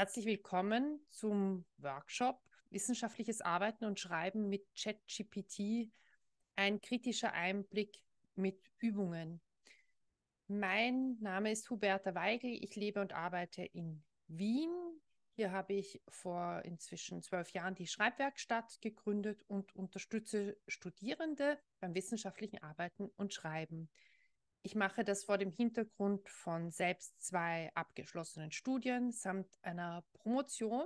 Herzlich willkommen zum Workshop Wissenschaftliches Arbeiten und Schreiben mit ChatGPT, ein kritischer Einblick mit Übungen. Mein Name ist Huberta Weigel, ich lebe und arbeite in Wien. Hier habe ich vor inzwischen zwölf Jahren die Schreibwerkstatt gegründet und unterstütze Studierende beim wissenschaftlichen Arbeiten und Schreiben. Ich mache das vor dem Hintergrund von selbst zwei abgeschlossenen Studien samt einer Promotion,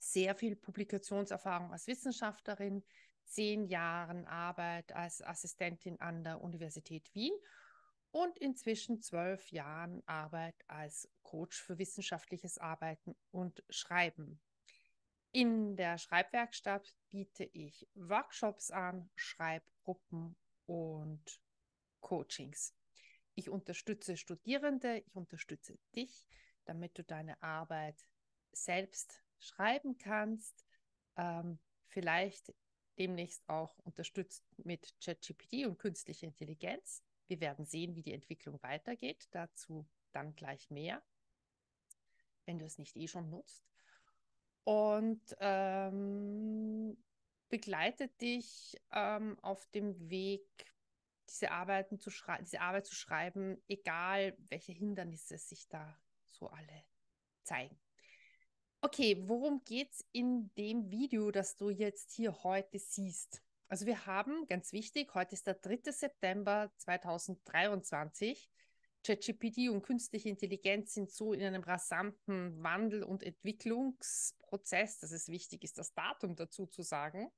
sehr viel Publikationserfahrung als Wissenschaftlerin, zehn Jahren Arbeit als Assistentin an der Universität Wien und inzwischen zwölf Jahren Arbeit als Coach für wissenschaftliches Arbeiten und Schreiben. In der Schreibwerkstatt biete ich Workshops an, Schreibgruppen und Coachings. Ich unterstütze Studierende, ich unterstütze dich, damit du deine Arbeit selbst schreiben kannst. Ähm, vielleicht demnächst auch unterstützt mit ChatGPT und künstlicher Intelligenz. Wir werden sehen, wie die Entwicklung weitergeht. Dazu dann gleich mehr, wenn du es nicht eh schon nutzt. Und ähm, begleitet dich ähm, auf dem Weg diese Arbeiten zu schreiben, diese Arbeit zu schreiben, egal welche Hindernisse sich da so alle zeigen. Okay, worum geht es in dem Video, das du jetzt hier heute siehst? Also wir haben, ganz wichtig, heute ist der 3. September 2023. ChatGPT und künstliche Intelligenz sind so in einem rasanten Wandel und Entwicklungsprozess, dass es wichtig ist, das Datum dazu zu sagen.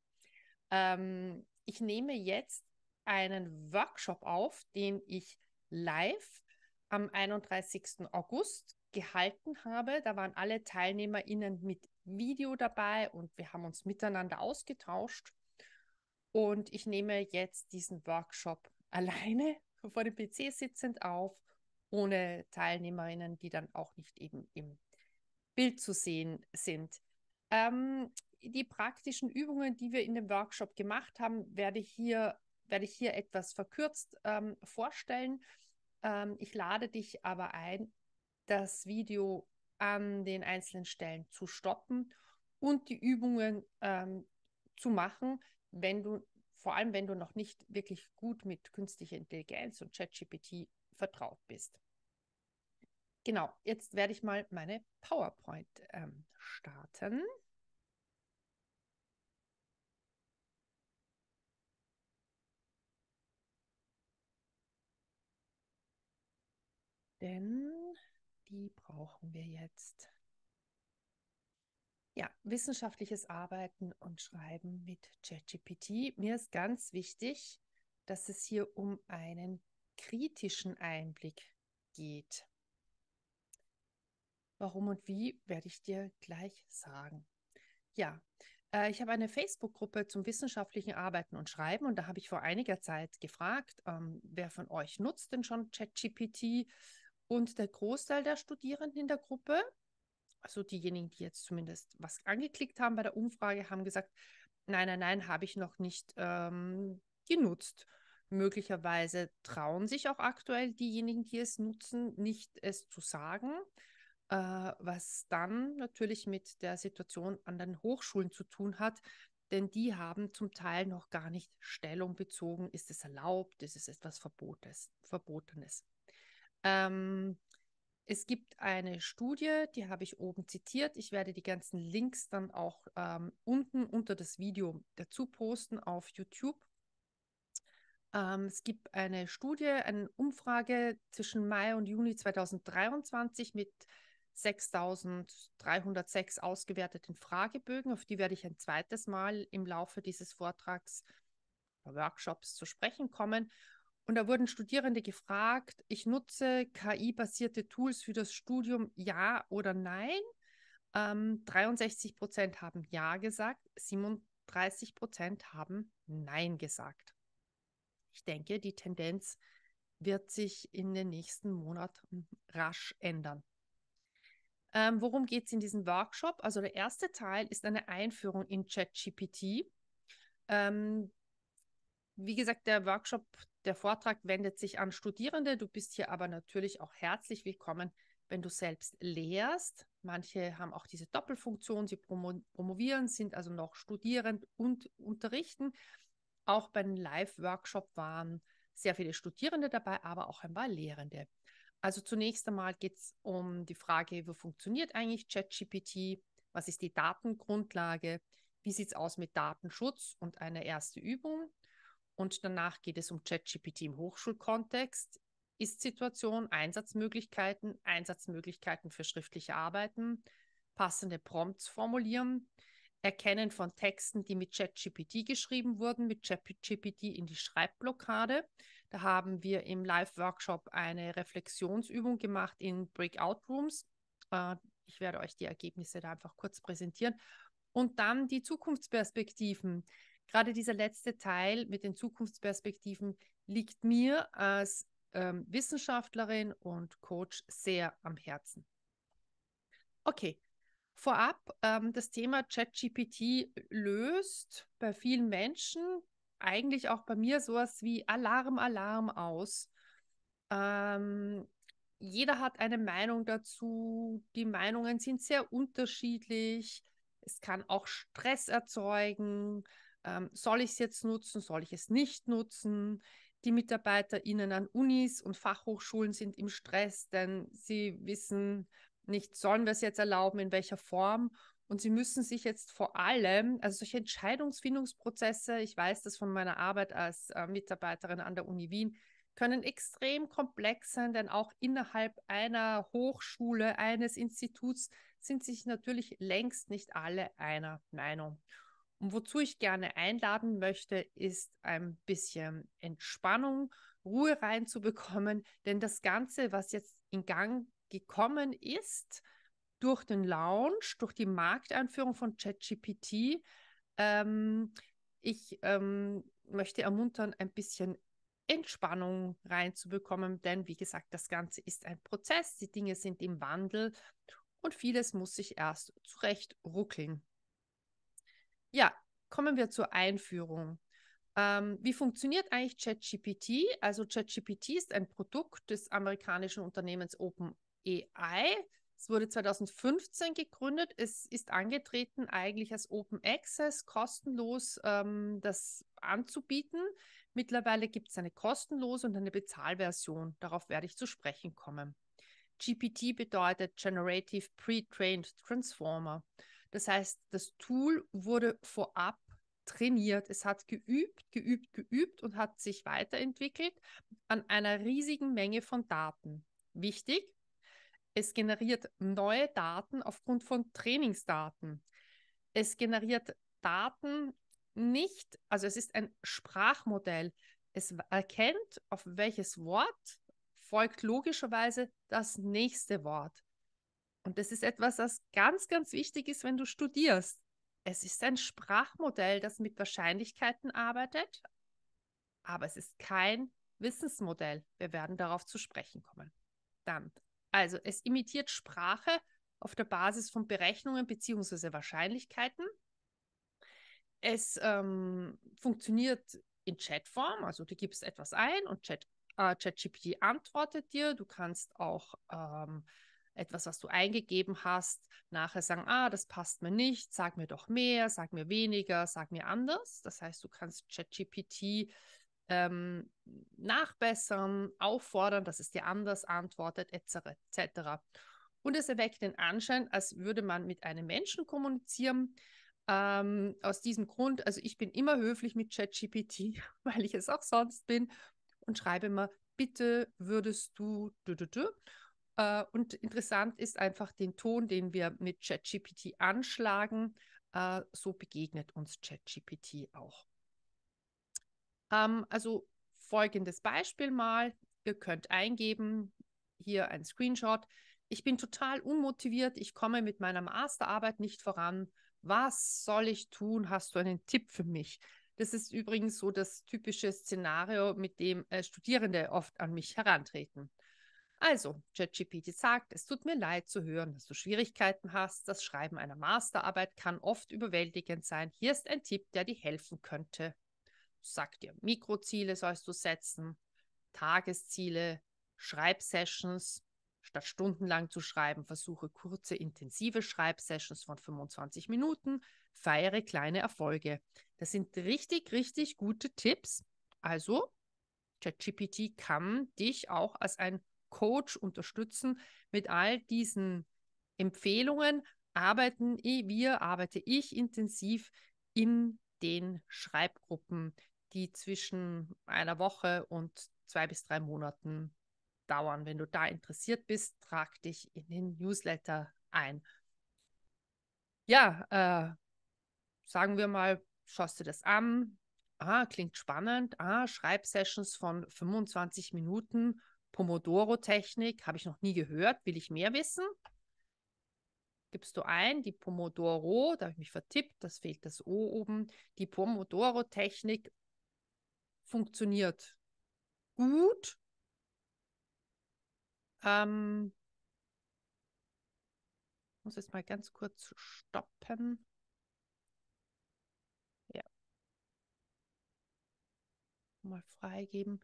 Ähm, ich nehme jetzt einen Workshop auf, den ich live am 31. August gehalten habe. Da waren alle TeilnehmerInnen mit Video dabei und wir haben uns miteinander ausgetauscht. Und ich nehme jetzt diesen Workshop alleine vor dem PC sitzend auf, ohne TeilnehmerInnen, die dann auch nicht eben im Bild zu sehen sind. Ähm, die praktischen Übungen, die wir in dem Workshop gemacht haben, werde ich hier werde ich hier etwas verkürzt ähm, vorstellen. Ähm, ich lade dich aber ein, das Video an den einzelnen Stellen zu stoppen und die Übungen ähm, zu machen, wenn du, vor allem wenn du noch nicht wirklich gut mit künstlicher Intelligenz und ChatGPT vertraut bist. Genau, jetzt werde ich mal meine PowerPoint ähm, starten. denn die brauchen wir jetzt. Ja, wissenschaftliches Arbeiten und Schreiben mit ChatGPT. Mir ist ganz wichtig, dass es hier um einen kritischen Einblick geht. Warum und wie werde ich dir gleich sagen. Ja, äh, ich habe eine Facebook-Gruppe zum wissenschaftlichen Arbeiten und Schreiben und da habe ich vor einiger Zeit gefragt, ähm, wer von euch nutzt denn schon ChatGPT? Und der Großteil der Studierenden in der Gruppe, also diejenigen, die jetzt zumindest was angeklickt haben bei der Umfrage, haben gesagt, nein, nein, nein, habe ich noch nicht ähm, genutzt. Möglicherweise trauen sich auch aktuell diejenigen, die es nutzen, nicht es zu sagen, äh, was dann natürlich mit der Situation an den Hochschulen zu tun hat, denn die haben zum Teil noch gar nicht Stellung bezogen, ist es erlaubt, ist es etwas Verbotes, Verbotenes. Ähm, es gibt eine Studie, die habe ich oben zitiert. Ich werde die ganzen Links dann auch ähm, unten unter das Video dazu posten auf YouTube. Ähm, es gibt eine Studie, eine Umfrage zwischen Mai und Juni 2023 mit 6306 ausgewerteten Fragebögen. Auf die werde ich ein zweites Mal im Laufe dieses Vortrags, Workshops zu sprechen kommen. Und da wurden Studierende gefragt, ich nutze KI-basierte Tools für das Studium, ja oder nein. Ähm, 63 Prozent haben ja gesagt, 37 Prozent haben nein gesagt. Ich denke, die Tendenz wird sich in den nächsten Monaten rasch ändern. Ähm, worum geht es in diesem Workshop? Also der erste Teil ist eine Einführung in ChatGPT. Ähm, wie gesagt, der Workshop der Vortrag wendet sich an Studierende. Du bist hier aber natürlich auch herzlich willkommen, wenn du selbst lehrst. Manche haben auch diese Doppelfunktion. Sie promo promovieren, sind also noch studierend und unterrichten. Auch beim Live-Workshop waren sehr viele Studierende dabei, aber auch ein paar Lehrende. Also zunächst einmal geht es um die Frage, wie funktioniert eigentlich ChatGPT? Was ist die Datengrundlage? Wie sieht es aus mit Datenschutz und eine erste Übung? Und danach geht es um ChatGPT im Hochschulkontext, Ist-Situation, Einsatzmöglichkeiten, Einsatzmöglichkeiten für schriftliche Arbeiten, passende Prompts formulieren, Erkennen von Texten, die mit ChatGPT geschrieben wurden, mit ChatGPT in die Schreibblockade. Da haben wir im Live-Workshop eine Reflexionsübung gemacht in Breakout-Rooms. Äh, ich werde euch die Ergebnisse da einfach kurz präsentieren. Und dann die Zukunftsperspektiven gerade dieser letzte Teil mit den Zukunftsperspektiven liegt mir als ähm, Wissenschaftlerin und Coach sehr am Herzen. Okay, vorab, ähm, das Thema ChatGPT löst bei vielen Menschen, eigentlich auch bei mir, sowas wie Alarm, Alarm aus. Ähm, jeder hat eine Meinung dazu. Die Meinungen sind sehr unterschiedlich. Es kann auch Stress erzeugen ähm, soll ich es jetzt nutzen, soll ich es nicht nutzen? Die MitarbeiterInnen an Unis und Fachhochschulen sind im Stress, denn sie wissen nicht, sollen wir es jetzt erlauben, in welcher Form? Und sie müssen sich jetzt vor allem, also solche Entscheidungsfindungsprozesse, ich weiß das von meiner Arbeit als äh, Mitarbeiterin an der Uni Wien, können extrem komplex sein, denn auch innerhalb einer Hochschule, eines Instituts sind sich natürlich längst nicht alle einer Meinung. Und wozu ich gerne einladen möchte, ist ein bisschen Entspannung, Ruhe reinzubekommen, denn das Ganze, was jetzt in Gang gekommen ist, durch den Launch, durch die Markteinführung von ChatGPT, ähm, ich ähm, möchte ermuntern, ein bisschen Entspannung reinzubekommen, denn wie gesagt, das Ganze ist ein Prozess, die Dinge sind im Wandel und vieles muss sich erst zurecht ruckeln. Ja, kommen wir zur Einführung. Ähm, wie funktioniert eigentlich ChatGPT? Also ChatGPT ist ein Produkt des amerikanischen Unternehmens OpenAI. Es wurde 2015 gegründet. Es ist angetreten, eigentlich als Open Access kostenlos ähm, das anzubieten. Mittlerweile gibt es eine kostenlose und eine Bezahlversion. Darauf werde ich zu sprechen kommen. GPT bedeutet Generative Pre-Trained Transformer. Das heißt, das Tool wurde vorab trainiert. Es hat geübt, geübt, geübt und hat sich weiterentwickelt an einer riesigen Menge von Daten. Wichtig, es generiert neue Daten aufgrund von Trainingsdaten. Es generiert Daten nicht, also es ist ein Sprachmodell. Es erkennt, auf welches Wort folgt logischerweise das nächste Wort. Und das ist etwas, das ganz, ganz wichtig ist, wenn du studierst. Es ist ein Sprachmodell, das mit Wahrscheinlichkeiten arbeitet, aber es ist kein Wissensmodell. Wir werden darauf zu sprechen kommen. Dann, also es imitiert Sprache auf der Basis von Berechnungen bzw. Wahrscheinlichkeiten. Es ähm, funktioniert in Chatform, also du gibst etwas ein und Chat, äh, ChatGPT antwortet dir. Du kannst auch ähm, etwas, was du eingegeben hast, nachher sagen, ah, das passt mir nicht, sag mir doch mehr, sag mir weniger, sag mir anders. Das heißt, du kannst ChatGPT ähm, nachbessern, auffordern, dass es dir anders antwortet, etc. etc. Und es erweckt den Anschein, als würde man mit einem Menschen kommunizieren. Ähm, aus diesem Grund, also ich bin immer höflich mit ChatGPT, weil ich es auch sonst bin und schreibe immer, bitte würdest du, du, du, du. Äh, und interessant ist einfach den Ton, den wir mit ChatGPT anschlagen. Äh, so begegnet uns ChatGPT auch. Ähm, also folgendes Beispiel mal. Ihr könnt eingeben, hier ein Screenshot. Ich bin total unmotiviert, ich komme mit meiner Masterarbeit nicht voran. Was soll ich tun? Hast du einen Tipp für mich? Das ist übrigens so das typische Szenario, mit dem äh, Studierende oft an mich herantreten. Also, ChatGPT sagt, es tut mir leid zu hören, dass du Schwierigkeiten hast. Das Schreiben einer Masterarbeit kann oft überwältigend sein. Hier ist ein Tipp, der dir helfen könnte. Sag dir, Mikroziele sollst du setzen, Tagesziele, Schreibsessions. Statt stundenlang zu schreiben, versuche kurze, intensive Schreibsessions von 25 Minuten. Feiere kleine Erfolge. Das sind richtig, richtig gute Tipps. Also, ChatGPT kann dich auch als ein Coach unterstützen mit all diesen Empfehlungen arbeiten wir, arbeite ich intensiv in den Schreibgruppen, die zwischen einer Woche und zwei bis drei Monaten dauern. Wenn du da interessiert bist, trag dich in den Newsletter ein. Ja, äh, sagen wir mal, schaust du das an. Ah, klingt spannend. Ah, Schreibsessions von 25 Minuten. Pomodoro-Technik habe ich noch nie gehört, will ich mehr wissen? Gibst du ein, die Pomodoro, da habe ich mich vertippt, das fehlt das O oben. Die Pomodoro-Technik funktioniert gut. Ähm, muss jetzt mal ganz kurz stoppen. Ja. Mal freigeben.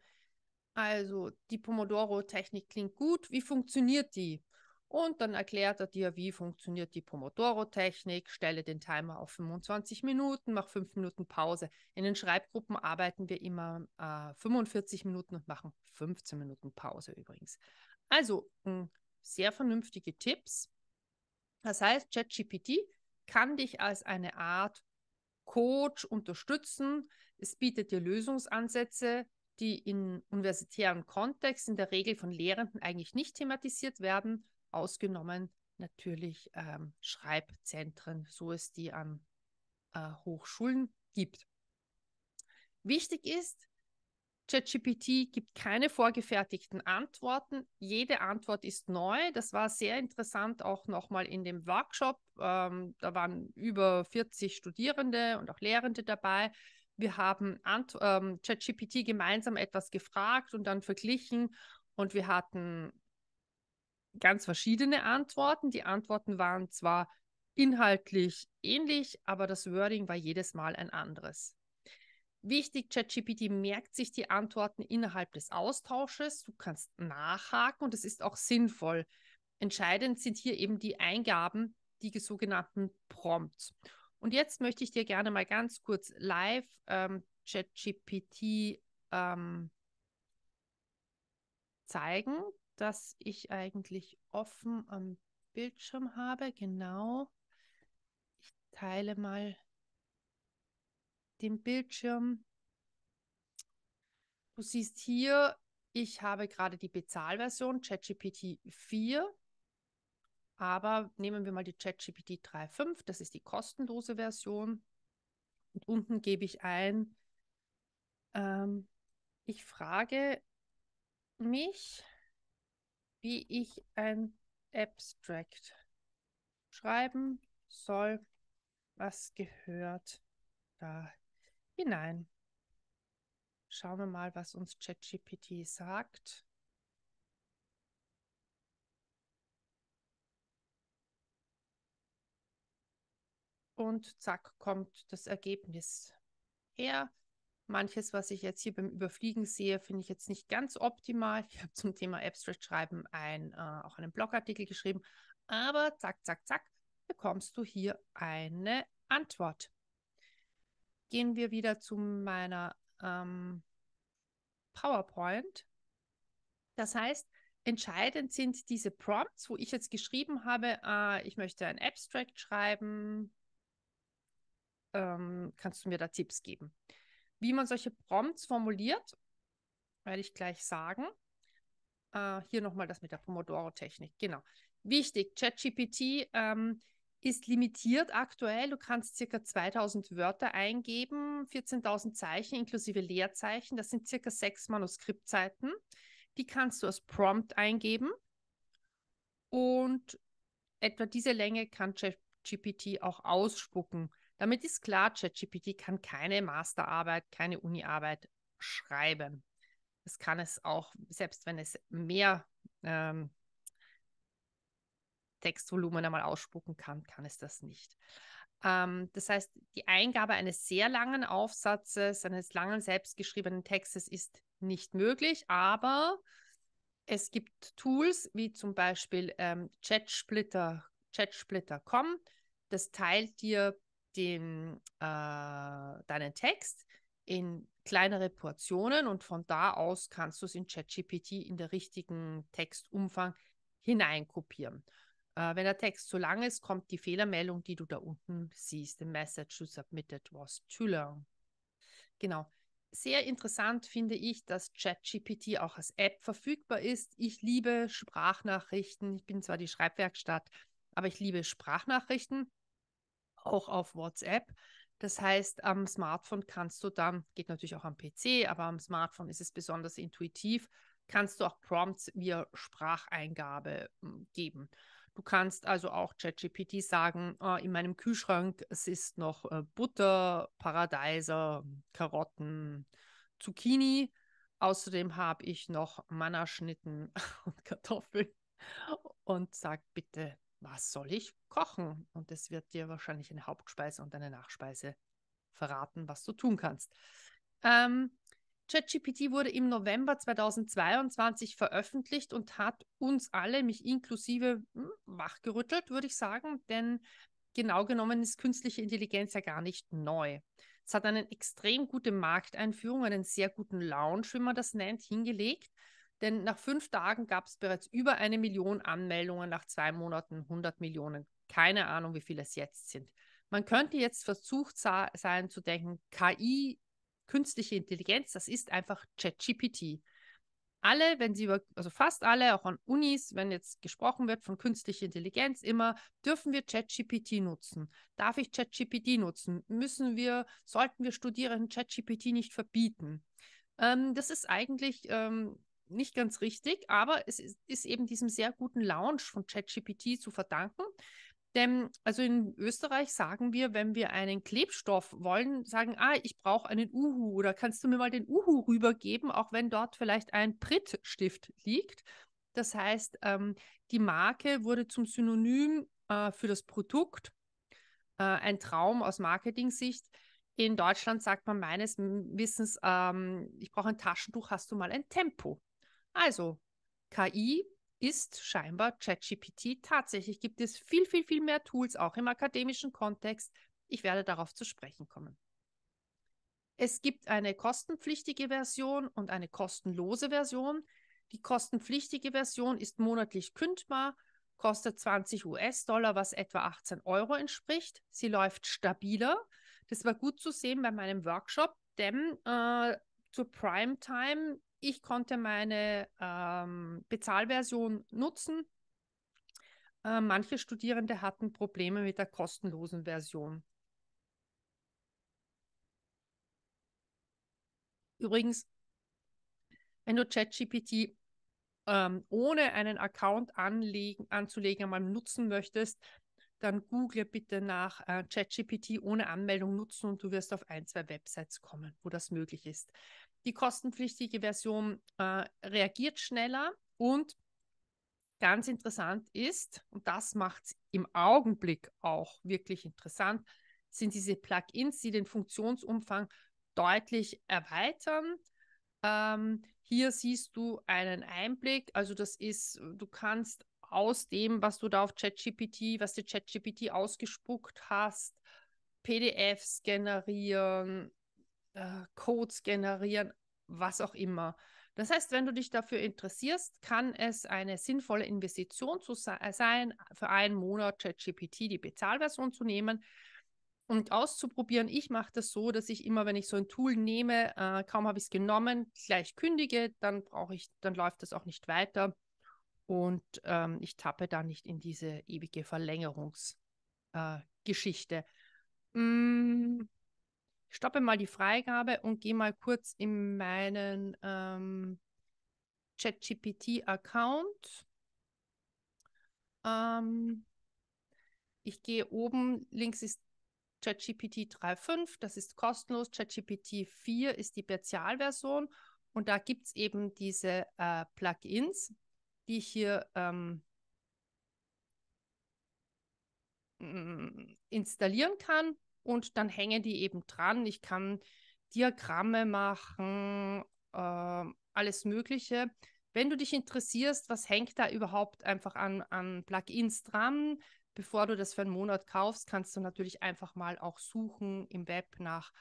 Also, die Pomodoro-Technik klingt gut. Wie funktioniert die? Und dann erklärt er dir, wie funktioniert die Pomodoro-Technik. Stelle den Timer auf 25 Minuten, mach 5 Minuten Pause. In den Schreibgruppen arbeiten wir immer äh, 45 Minuten und machen 15 Minuten Pause übrigens. Also hm, sehr vernünftige Tipps. Das heißt, ChatGPT kann dich als eine Art Coach unterstützen. Es bietet dir Lösungsansätze, die in universitären Kontext in der Regel von Lehrenden eigentlich nicht thematisiert werden, ausgenommen natürlich ähm, Schreibzentren, so es die an äh, Hochschulen gibt. Wichtig ist, ChatGPT gibt keine vorgefertigten Antworten. Jede Antwort ist neu. Das war sehr interessant auch nochmal in dem Workshop. Ähm, da waren über 40 Studierende und auch Lehrende dabei. Wir haben ähm, ChatGPT gemeinsam etwas gefragt und dann verglichen und wir hatten ganz verschiedene Antworten. Die Antworten waren zwar inhaltlich ähnlich, aber das Wording war jedes Mal ein anderes. Wichtig, ChatGPT merkt sich die Antworten innerhalb des Austausches. Du kannst nachhaken und es ist auch sinnvoll. Entscheidend sind hier eben die Eingaben, die sogenannten Prompts. Und jetzt möchte ich dir gerne mal ganz kurz live ähm, ChatGPT ähm, zeigen, dass ich eigentlich offen am Bildschirm habe. Genau. Ich teile mal den Bildschirm. Du siehst hier, ich habe gerade die Bezahlversion ChatGPT 4 aber nehmen wir mal die ChatGPT 3.5, das ist die kostenlose Version. Und unten gebe ich ein, ähm, ich frage mich, wie ich ein Abstract schreiben soll. Was gehört da hinein? Schauen wir mal, was uns ChatGPT sagt. und zack kommt das Ergebnis her. Manches, was ich jetzt hier beim Überfliegen sehe, finde ich jetzt nicht ganz optimal. Ich habe zum Thema Abstract schreiben ein, äh, auch einen Blogartikel geschrieben, aber zack, zack, zack, bekommst du hier eine Antwort. Gehen wir wieder zu meiner ähm, PowerPoint. Das heißt, entscheidend sind diese Prompts, wo ich jetzt geschrieben habe, äh, ich möchte ein Abstract schreiben, ähm, kannst du mir da Tipps geben. Wie man solche Prompts formuliert, werde ich gleich sagen. Äh, hier nochmal das mit der Pomodoro-Technik. Genau. Wichtig, ChatGPT ähm, ist limitiert aktuell. Du kannst circa 2000 Wörter eingeben, 14.000 Zeichen inklusive Leerzeichen. Das sind circa sechs Manuskriptseiten. Die kannst du als Prompt eingeben. Und etwa diese Länge kann ChatGPT auch ausspucken. Damit ist klar, ChatGPT kann keine Masterarbeit, keine Uniarbeit schreiben. Das kann es auch, selbst wenn es mehr ähm, Textvolumen einmal ausspucken kann, kann es das nicht. Ähm, das heißt, die Eingabe eines sehr langen Aufsatzes, eines langen selbstgeschriebenen Textes ist nicht möglich, aber es gibt Tools wie zum Beispiel ähm, ChatSplitter, ChatSplitter.com. Das teilt dir den, äh, deinen Text in kleinere Portionen und von da aus kannst du es in ChatGPT in der richtigen Textumfang hineinkopieren. Äh, wenn der Text zu lang ist, kommt die Fehlermeldung, die du da unten siehst. The message you submitted was too long. Genau. Sehr interessant finde ich, dass ChatGPT auch als App verfügbar ist. Ich liebe Sprachnachrichten. Ich bin zwar die Schreibwerkstatt, aber ich liebe Sprachnachrichten auch auf WhatsApp. Das heißt, am Smartphone kannst du dann, geht natürlich auch am PC, aber am Smartphone ist es besonders intuitiv, kannst du auch Prompts via Spracheingabe hm, geben. Du kannst also auch ChatGPT sagen, äh, in meinem Kühlschrank es ist noch äh, Butter, Paradeiser, Karotten, Zucchini. Außerdem habe ich noch Mannerschnitten und Kartoffeln und sag bitte was soll ich kochen? Und es wird dir wahrscheinlich eine Hauptspeise und eine Nachspeise verraten, was du tun kannst. Ähm, ChatGPT wurde im November 2022 veröffentlicht und hat uns alle, mich inklusive, hm, wachgerüttelt, würde ich sagen, denn genau genommen ist künstliche Intelligenz ja gar nicht neu. Es hat eine extrem gute Markteinführung, einen sehr guten Lounge, wie man das nennt, hingelegt denn nach fünf Tagen gab es bereits über eine Million Anmeldungen, nach zwei Monaten 100 Millionen. Keine Ahnung, wie viele es jetzt sind. Man könnte jetzt versucht sein zu denken, KI, künstliche Intelligenz, das ist einfach ChatGPT. Alle, wenn sie über, also fast alle, auch an Unis, wenn jetzt gesprochen wird von künstlicher Intelligenz, immer, dürfen wir ChatGPT nutzen? Darf ich ChatGPT nutzen? Müssen wir, sollten wir Studierenden ChatGPT nicht verbieten? Ähm, das ist eigentlich ähm, nicht ganz richtig, aber es ist, ist eben diesem sehr guten Launch von ChatGPT zu verdanken. Denn, also in Österreich sagen wir, wenn wir einen Klebstoff wollen, sagen, ah, ich brauche einen Uhu oder kannst du mir mal den Uhu rübergeben, auch wenn dort vielleicht ein Prittstift liegt. Das heißt, ähm, die Marke wurde zum Synonym äh, für das Produkt. Äh, ein Traum aus Marketing-Sicht. In Deutschland sagt man meines Wissens, ähm, ich brauche ein Taschentuch, hast du mal ein Tempo? Also, KI ist scheinbar ChatGPT. Tatsächlich gibt es viel, viel, viel mehr Tools, auch im akademischen Kontext. Ich werde darauf zu sprechen kommen. Es gibt eine kostenpflichtige Version und eine kostenlose Version. Die kostenpflichtige Version ist monatlich kündbar, kostet 20 US-Dollar, was etwa 18 Euro entspricht. Sie läuft stabiler. Das war gut zu sehen bei meinem Workshop, denn äh, zur Primetime ich konnte meine ähm, Bezahlversion nutzen. Äh, manche Studierende hatten Probleme mit der kostenlosen Version. Übrigens, wenn du ChatGPT ähm, ohne einen Account anlegen, anzulegen einmal nutzen möchtest, dann google bitte nach äh, ChatGPT ohne Anmeldung nutzen und du wirst auf ein, zwei Websites kommen, wo das möglich ist. Die kostenpflichtige Version äh, reagiert schneller und ganz interessant ist, und das macht es im Augenblick auch wirklich interessant, sind diese Plugins, die den Funktionsumfang deutlich erweitern. Ähm, hier siehst du einen Einblick. Also das ist, du kannst aus dem, was du da auf ChatGPT, was dir ChatGPT ausgespuckt hast, PDFs generieren, äh, Codes generieren, was auch immer. Das heißt, wenn du dich dafür interessierst, kann es eine sinnvolle Investition zu se äh, sein, für einen Monat ChatGPT die Bezahlversion zu nehmen und auszuprobieren. Ich mache das so, dass ich immer, wenn ich so ein Tool nehme, äh, kaum habe ich es genommen, gleich kündige, dann brauche ich, dann läuft das auch nicht weiter und ähm, ich tappe da nicht in diese ewige Verlängerungsgeschichte. Äh, mm, ich stoppe mal die Freigabe und gehe mal kurz in meinen ähm, ChatGPT-Account. Ähm, ich gehe oben, links ist ChatGPT 3.5, das ist kostenlos. ChatGPT 4 ist die Spezialversion und da gibt es eben diese äh, Plugins, die ich hier ähm, mm, installieren kann und dann hängen die eben dran. Ich kann Diagramme machen, äh, alles Mögliche. Wenn du dich interessierst, was hängt da überhaupt einfach an, an Plugins dran, bevor du das für einen Monat kaufst, kannst du natürlich einfach mal auch suchen im Web nach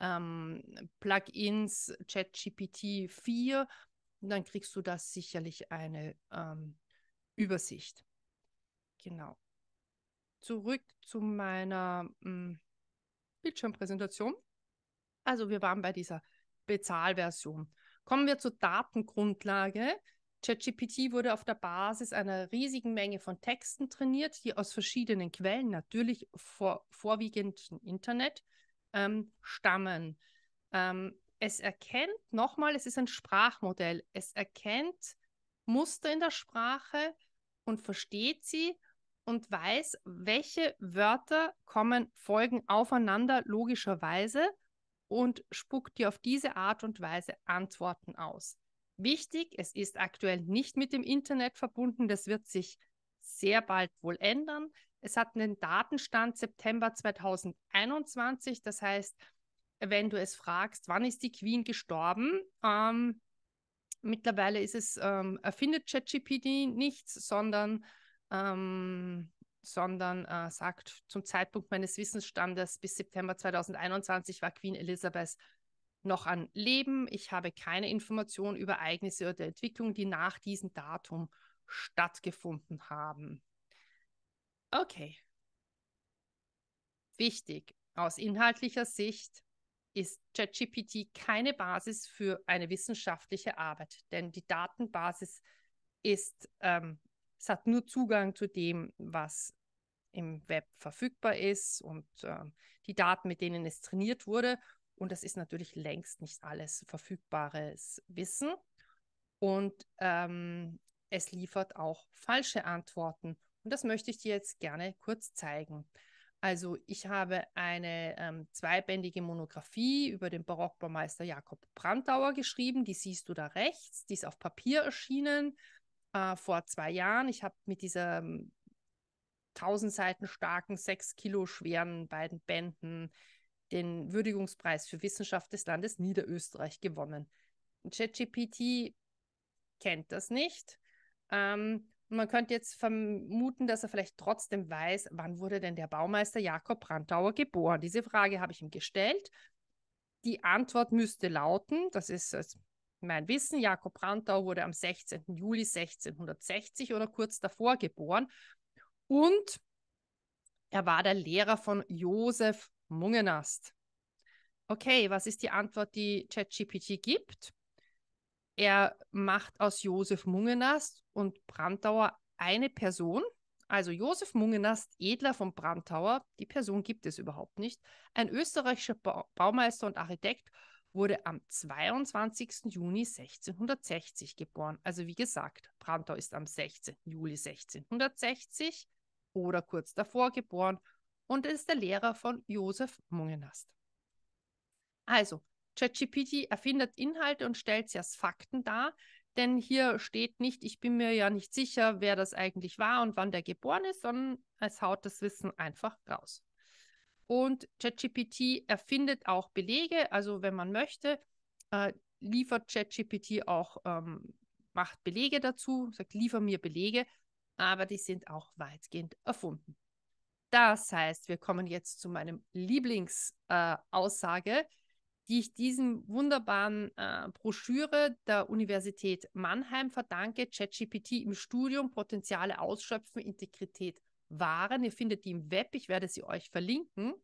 ähm, Plugins ChatGPT 4. Und dann kriegst du da sicherlich eine ähm, Übersicht. Genau. Zurück zu meiner mh, mm, Bildschirmpräsentation. Also wir waren bei dieser Bezahlversion. Kommen wir zur Datengrundlage. ChatGPT wurde auf der Basis einer riesigen Menge von Texten trainiert, die aus verschiedenen Quellen, natürlich vor, vorwiegend im Internet, ähm, stammen. Ähm, es erkennt, nochmal, es ist ein Sprachmodell, es erkennt Muster in der Sprache und versteht sie und weiß, welche Wörter kommen, folgen aufeinander logischerweise und spuckt dir auf diese Art und Weise Antworten aus. Wichtig, es ist aktuell nicht mit dem Internet verbunden, das wird sich sehr bald wohl ändern. Es hat einen Datenstand September 2021, das heißt, wenn du es fragst, wann ist die Queen gestorben, ähm, mittlerweile ist es, ähm, erfindet ChatGPT nichts, sondern ähm, sondern äh, sagt, zum Zeitpunkt meines Wissensstandes bis September 2021 war Queen Elizabeth noch an Leben. Ich habe keine Informationen über Ereignisse oder Entwicklungen, die nach diesem Datum stattgefunden haben. Okay. Wichtig. Aus inhaltlicher Sicht ist ChatGPT keine Basis für eine wissenschaftliche Arbeit, denn die Datenbasis ist ähm, es hat nur Zugang zu dem, was im Web verfügbar ist und äh, die Daten, mit denen es trainiert wurde. Und das ist natürlich längst nicht alles verfügbares Wissen. Und ähm, es liefert auch falsche Antworten. Und das möchte ich dir jetzt gerne kurz zeigen. Also ich habe eine ähm, zweibändige Monographie über den Barockbaumeister Jakob Brandauer geschrieben. Die siehst du da rechts. Die ist auf Papier erschienen äh, vor zwei Jahren. Ich habe mit dieser 1000 Seiten starken, sechs Kilo schweren beiden Bänden den Würdigungspreis für Wissenschaft des Landes Niederösterreich gewonnen. ChatGPT kennt das nicht. Ähm, man könnte jetzt vermuten, dass er vielleicht trotzdem weiß, wann wurde denn der Baumeister Jakob Brandauer geboren? Diese Frage habe ich ihm gestellt. Die Antwort müsste lauten, das ist mein Wissen, Jakob Brandau wurde am 16. Juli 1660 oder kurz davor geboren und er war der Lehrer von Josef Mungenast. Okay, was ist die Antwort, die ChatGPT gibt? Er macht aus Josef Mungenast und Brandauer eine Person, also Josef Mungenast, Edler von Brandauer, die Person gibt es überhaupt nicht, ein österreichischer ba Baumeister und Architekt wurde am 22. Juni 1660 geboren. Also wie gesagt, Brandau ist am 16. Juli 1660 oder kurz davor geboren und ist der Lehrer von Josef Mungenast. Also, ChatGPT erfindet Inhalte und stellt sie als Fakten dar, denn hier steht nicht, ich bin mir ja nicht sicher, wer das eigentlich war und wann der geboren ist, sondern es haut das Wissen einfach raus. Und ChatGPT erfindet auch Belege. Also wenn man möchte, äh, liefert ChatGPT auch, ähm, macht Belege dazu, sagt, liefer mir Belege, aber die sind auch weitgehend erfunden. Das heißt, wir kommen jetzt zu meinem Lieblingsaussage, äh, die ich diesem wunderbaren äh, Broschüre der Universität Mannheim verdanke, ChatGPT im Studium Potenziale ausschöpfen, Integrität waren. Ihr findet die im Web, ich werde sie euch verlinken.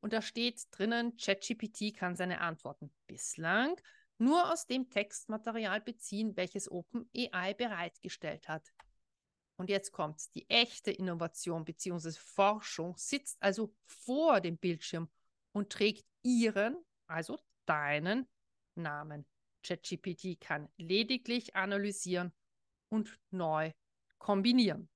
Und da steht drinnen, ChatGPT kann seine Antworten bislang nur aus dem Textmaterial beziehen, welches OpenAI bereitgestellt hat. Und jetzt kommt Die echte Innovation bzw. Forschung sitzt also vor dem Bildschirm und trägt ihren, also deinen Namen. ChatGPT kann lediglich analysieren und neu kombinieren.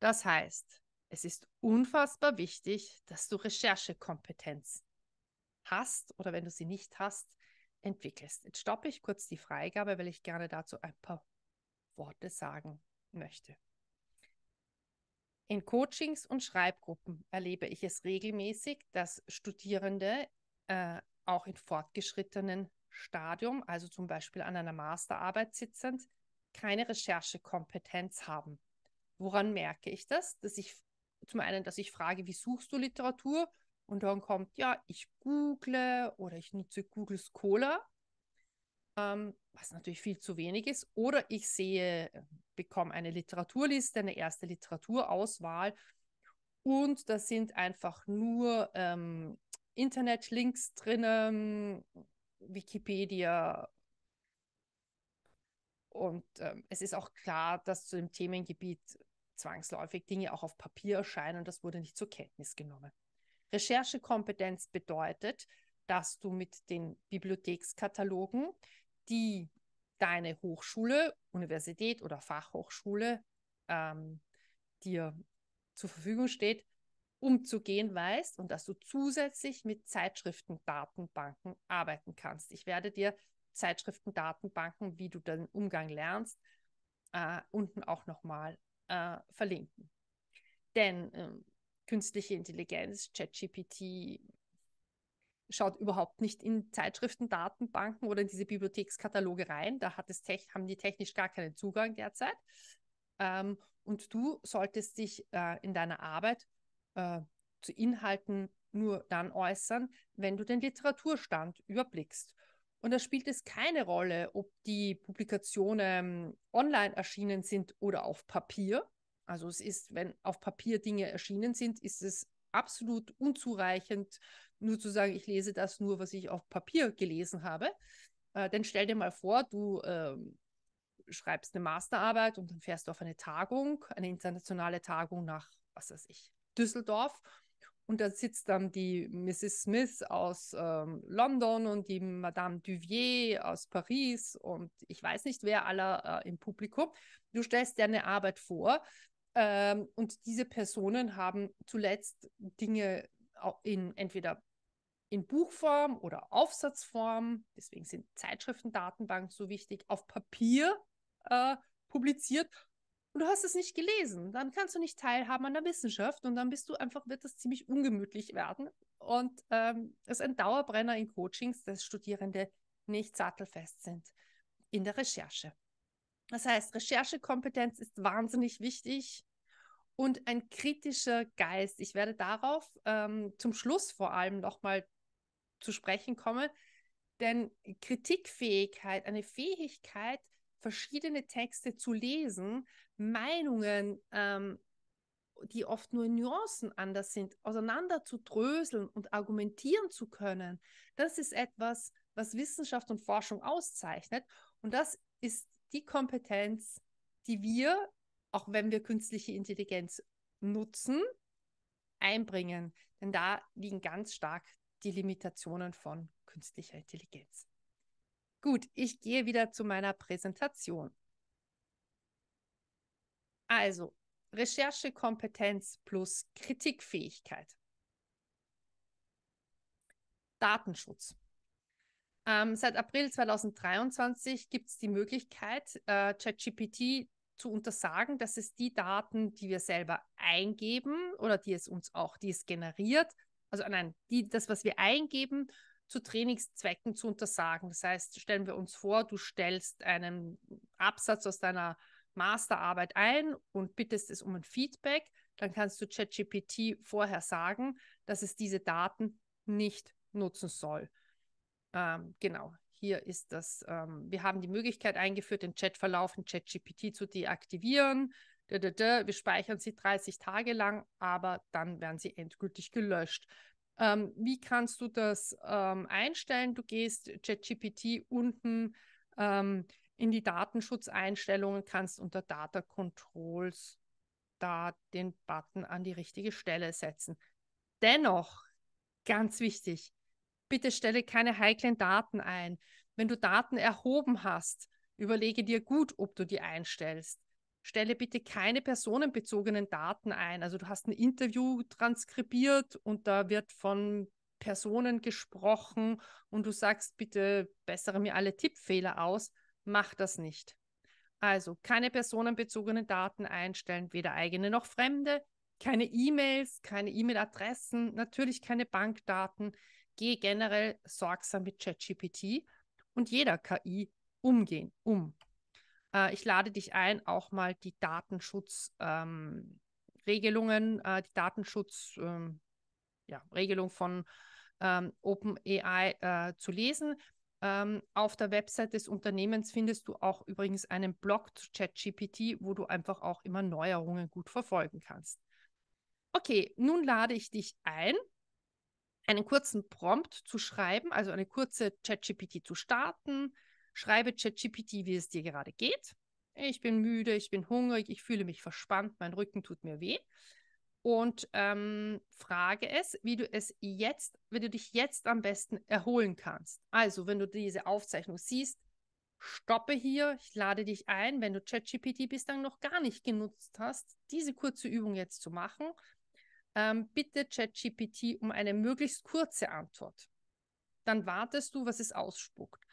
Das heißt, es ist unfassbar wichtig, dass du Recherchekompetenz hast oder wenn du sie nicht hast, entwickelst. Jetzt stoppe ich kurz die Freigabe, weil ich gerne dazu ein paar Worte sagen möchte. In Coachings und Schreibgruppen erlebe ich es regelmäßig, dass Studierende äh, auch in fortgeschrittenen Stadium, also zum Beispiel an einer Masterarbeit sitzend, keine Recherchekompetenz haben. Woran merke ich das? Dass ich zum einen, dass ich frage, wie suchst du Literatur? Und dann kommt, ja, ich google oder ich nutze Google Scholar, ähm, was natürlich viel zu wenig ist. Oder ich sehe, bekomme eine Literaturliste, eine erste Literaturauswahl. Und da sind einfach nur ähm, Internetlinks drinnen, Wikipedia. Und ähm, es ist auch klar, dass zu dem Themengebiet zwangsläufig Dinge auch auf Papier erscheinen und das wurde nicht zur Kenntnis genommen. Recherchekompetenz bedeutet, dass du mit den Bibliothekskatalogen, die deine Hochschule, Universität oder Fachhochschule ähm, dir zur Verfügung steht, umzugehen weißt und dass du zusätzlich mit Zeitschriftendatenbanken arbeiten kannst. Ich werde dir Zeitschriftendatenbanken, wie du den Umgang lernst, äh, unten auch nochmal äh, verlinken. Denn ähm, künstliche Intelligenz, ChatGPT, schaut überhaupt nicht in Zeitschriften, Datenbanken oder in diese Bibliothekskataloge rein. Da haben die technisch gar keinen Zugang derzeit. Ähm, und du solltest dich äh, in deiner Arbeit äh, zu Inhalten nur dann äußern, wenn du den Literaturstand überblickst. Und da spielt es keine Rolle, ob die Publikationen ähm, online erschienen sind oder auf Papier. Also es ist, wenn auf Papier Dinge erschienen sind, ist es absolut unzureichend, nur zu sagen, ich lese das nur, was ich auf Papier gelesen habe. Äh, denn stell dir mal vor, du äh, schreibst eine Masterarbeit und dann fährst du auf eine Tagung, eine internationale Tagung nach, was weiß ich, Düsseldorf und da sitzt dann die Mrs. Smith aus ähm, London und die Madame Duvier aus Paris und ich weiß nicht wer aller äh, im Publikum. Du stellst dir eine Arbeit vor ähm, und diese Personen haben zuletzt Dinge in entweder in Buchform oder Aufsatzform, deswegen sind Zeitschriftendatenbanken so wichtig, auf Papier äh, publiziert und du hast es nicht gelesen, dann kannst du nicht teilhaben an der Wissenschaft und dann bist du einfach, wird das ziemlich ungemütlich werden. Und ähm, es ist ein Dauerbrenner in Coachings, dass Studierende nicht sattelfest sind in der Recherche. Das heißt, Recherchekompetenz ist wahnsinnig wichtig und ein kritischer Geist. Ich werde darauf ähm, zum Schluss vor allem nochmal zu sprechen kommen, denn Kritikfähigkeit, eine Fähigkeit, verschiedene Texte zu lesen, Meinungen, ähm, die oft nur in Nuancen anders sind, auseinander zu dröseln und argumentieren zu können, das ist etwas, was Wissenschaft und Forschung auszeichnet. Und das ist die Kompetenz, die wir, auch wenn wir künstliche Intelligenz nutzen, einbringen. Denn da liegen ganz stark die Limitationen von künstlicher Intelligenz. Gut, ich gehe wieder zu meiner Präsentation. Also Recherchekompetenz plus Kritikfähigkeit. Datenschutz. Ähm, seit April 2023 gibt es die Möglichkeit, äh, ChatGPT zu untersagen, dass es die Daten, die wir selber eingeben oder die es uns auch, die es generiert, also nein, die, das, was wir eingeben, zu Trainingszwecken zu untersagen. Das heißt, stellen wir uns vor, du stellst einen Absatz aus deiner Masterarbeit ein und bittest es um ein Feedback, dann kannst du ChatGPT vorher sagen, dass es diese Daten nicht nutzen soll. Ähm, genau, hier ist das, ähm, wir haben die Möglichkeit eingeführt, den Chatverlauf in ChatGPT zu deaktivieren. Wir speichern sie 30 Tage lang, aber dann werden sie endgültig gelöscht. Ähm, wie kannst du das ähm, einstellen? Du gehst ChatGPT unten ähm, in die Datenschutzeinstellungen kannst unter Data Controls da den Button an die richtige Stelle setzen. Dennoch, ganz wichtig, bitte stelle keine heiklen Daten ein. Wenn du Daten erhoben hast, überlege dir gut, ob du die einstellst. Stelle bitte keine personenbezogenen Daten ein. Also du hast ein Interview transkribiert und da wird von Personen gesprochen und du sagst, bitte bessere mir alle Tippfehler aus. Mach das nicht. Also keine personenbezogenen Daten einstellen, weder eigene noch fremde, keine E-Mails, keine E-Mail-Adressen, natürlich keine Bankdaten. Geh generell sorgsam mit ChatGPT und jeder KI umgehen, um. Äh, ich lade dich ein, auch mal die Datenschutzregelungen, ähm, äh, die Datenschutzregelung ähm, ja, von ähm, OpenAI äh, zu lesen. Ähm, auf der Website des Unternehmens findest du auch übrigens einen Blog zu ChatGPT, wo du einfach auch immer Neuerungen gut verfolgen kannst. Okay, nun lade ich dich ein, einen kurzen Prompt zu schreiben, also eine kurze ChatGPT zu starten. Schreibe ChatGPT, wie es dir gerade geht. Ich bin müde, ich bin hungrig, ich fühle mich verspannt, mein Rücken tut mir weh und ähm, frage es, wie du es jetzt, wie du dich jetzt am besten erholen kannst. Also, wenn du diese Aufzeichnung siehst, stoppe hier, ich lade dich ein, wenn du ChatGPT bislang noch gar nicht genutzt hast, diese kurze Übung jetzt zu machen. Ähm, bitte ChatGPT um eine möglichst kurze Antwort. Dann wartest du, was es ausspuckt.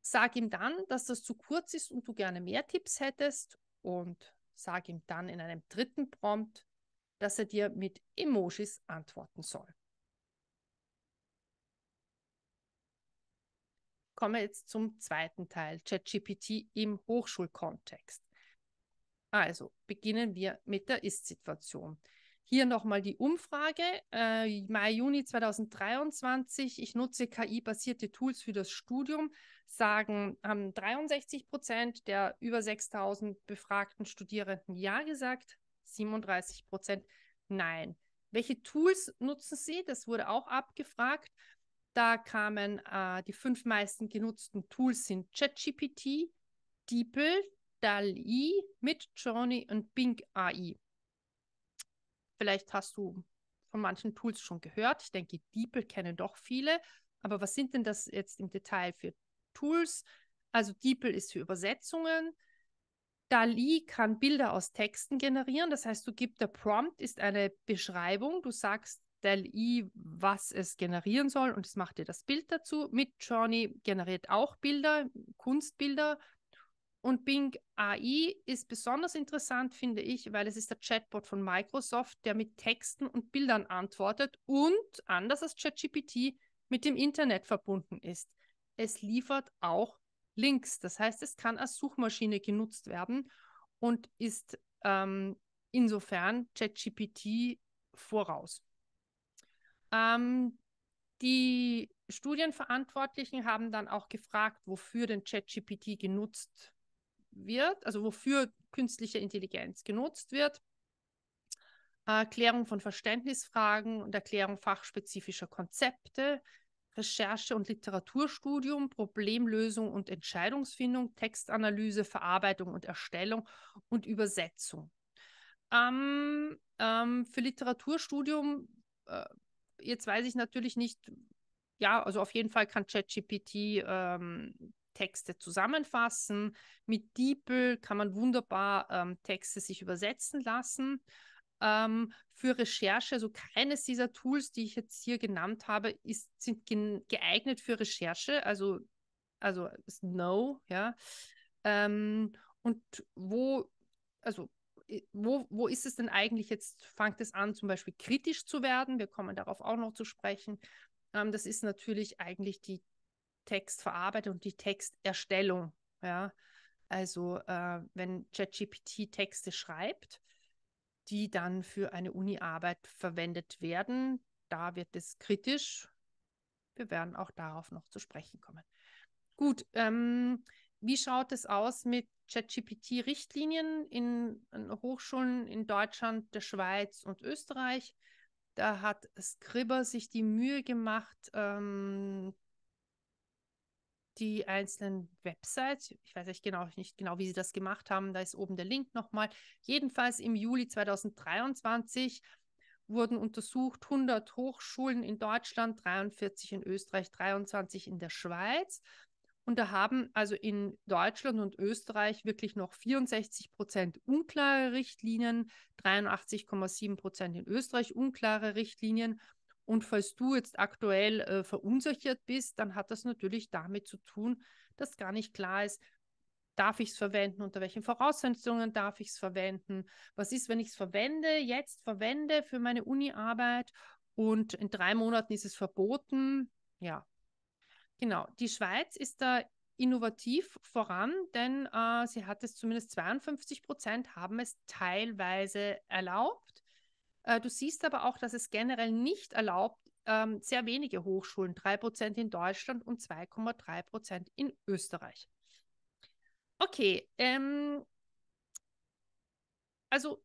Sag ihm dann, dass das zu kurz ist und du gerne mehr Tipps hättest und sag ihm dann in einem dritten Prompt, dass er dir mit Emojis antworten soll. Kommen wir jetzt zum zweiten Teil, ChatGPT im Hochschulkontext. Also beginnen wir mit der Ist-Situation. Hier nochmal die Umfrage, äh, Mai, Juni 2023. Ich nutze KI-basierte Tools für das Studium, sagen, haben 63 Prozent der über 6000 befragten Studierenden Ja gesagt, 37 Prozent Nein. Welche Tools nutzen Sie? Das wurde auch abgefragt. Da kamen äh, die fünf meisten genutzten Tools sind ChatGPT, DeepL, DALI, Midjourney und Bing AI. Vielleicht hast du von manchen Tools schon gehört. Ich denke, DeepL kennen doch viele. Aber was sind denn das jetzt im Detail für Tools? Also DeepL ist für Übersetzungen, DALI kann Bilder aus Texten generieren. Das heißt, du gibst der Prompt, ist eine Beschreibung. Du sagst DALI, was es generieren soll und es macht dir das Bild dazu. Mit Journey generiert auch Bilder, Kunstbilder. Und Bing AI ist besonders interessant, finde ich, weil es ist der Chatbot von Microsoft, der mit Texten und Bildern antwortet und anders als ChatGPT mit dem Internet verbunden ist. Es liefert auch Links. Das heißt, es kann als Suchmaschine genutzt werden und ist ähm, insofern ChatGPT voraus. Ähm, die Studienverantwortlichen haben dann auch gefragt, wofür denn ChatGPT genutzt wird, also wofür künstliche Intelligenz genutzt wird. Erklärung von Verständnisfragen und Erklärung fachspezifischer Konzepte, Recherche und Literaturstudium, Problemlösung und Entscheidungsfindung, Textanalyse, Verarbeitung und Erstellung und Übersetzung. Ähm, ähm, für Literaturstudium, äh, jetzt weiß ich natürlich nicht, ja, also auf jeden Fall kann ChatGPT ähm, Texte zusammenfassen. Mit DeepL kann man wunderbar ähm, Texte sich übersetzen lassen ähm, für Recherche. Also keines dieser Tools, die ich jetzt hier genannt habe, ist, sind geeignet für Recherche. Also, also no, ja. Ähm, und wo, also wo, wo ist es denn eigentlich jetzt, fängt es an, zum Beispiel kritisch zu werden? Wir kommen darauf auch noch zu sprechen. Ähm, das ist natürlich eigentlich die Textverarbeitung und die Texterstellung. Ja? Also äh, wenn ChatGPT Texte schreibt, die dann für eine Uni-Arbeit verwendet werden. Da wird es kritisch. Wir werden auch darauf noch zu sprechen kommen. Gut, ähm, wie schaut es aus mit ChatGPT-Richtlinien in, in, Hochschulen in Deutschland, der Schweiz und Österreich? Da hat Scribber sich die Mühe gemacht, ähm, die einzelnen Websites. Ich weiß echt genau, nicht genau, wie sie das gemacht haben. Da ist oben der Link nochmal. Jedenfalls im Juli 2023 wurden untersucht 100 Hochschulen in Deutschland, 43 in Österreich, 23 in der Schweiz. Und da haben also in Deutschland und Österreich wirklich noch 64 Prozent unklare Richtlinien, 83,7 Prozent in Österreich unklare Richtlinien und falls du jetzt aktuell äh, verunsichert bist, dann hat das natürlich damit zu tun, dass gar nicht klar ist, darf ich es verwenden, unter welchen Voraussetzungen darf ich es verwenden, was ist, wenn ich es verwende, jetzt verwende für meine Uni-Arbeit und in drei Monaten ist es verboten. Ja, genau. Die Schweiz ist da innovativ voran, denn äh, sie hat es zumindest 52 Prozent haben es teilweise erlaubt. Äh, du siehst aber auch, dass es generell nicht erlaubt, ähm, sehr wenige Hochschulen, 3% in Deutschland und 2,3% in Österreich. Okay, ähm, also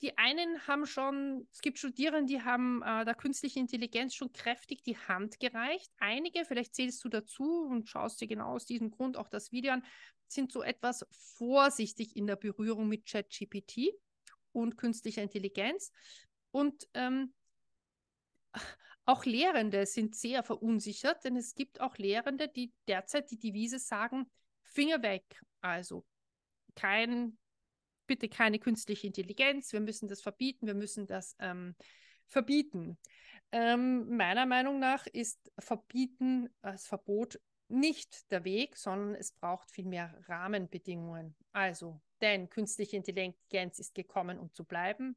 die einen haben schon, es gibt Studierende, die haben äh, der künstlichen Intelligenz schon kräftig die Hand gereicht. Einige, vielleicht zählst du dazu und schaust dir genau aus diesem Grund auch das Video an, sind so etwas vorsichtig in der Berührung mit ChatGPT und künstlicher Intelligenz. Und ähm, auch Lehrende sind sehr verunsichert, denn es gibt auch Lehrende, die derzeit die Devise sagen, Finger weg. Also kein, bitte keine künstliche Intelligenz, wir müssen das verbieten, wir müssen das ähm, verbieten. Ähm, meiner Meinung nach ist verbieten, das Verbot nicht der Weg, sondern es braucht vielmehr Rahmenbedingungen. Also, denn künstliche Intelligenz ist gekommen, um zu bleiben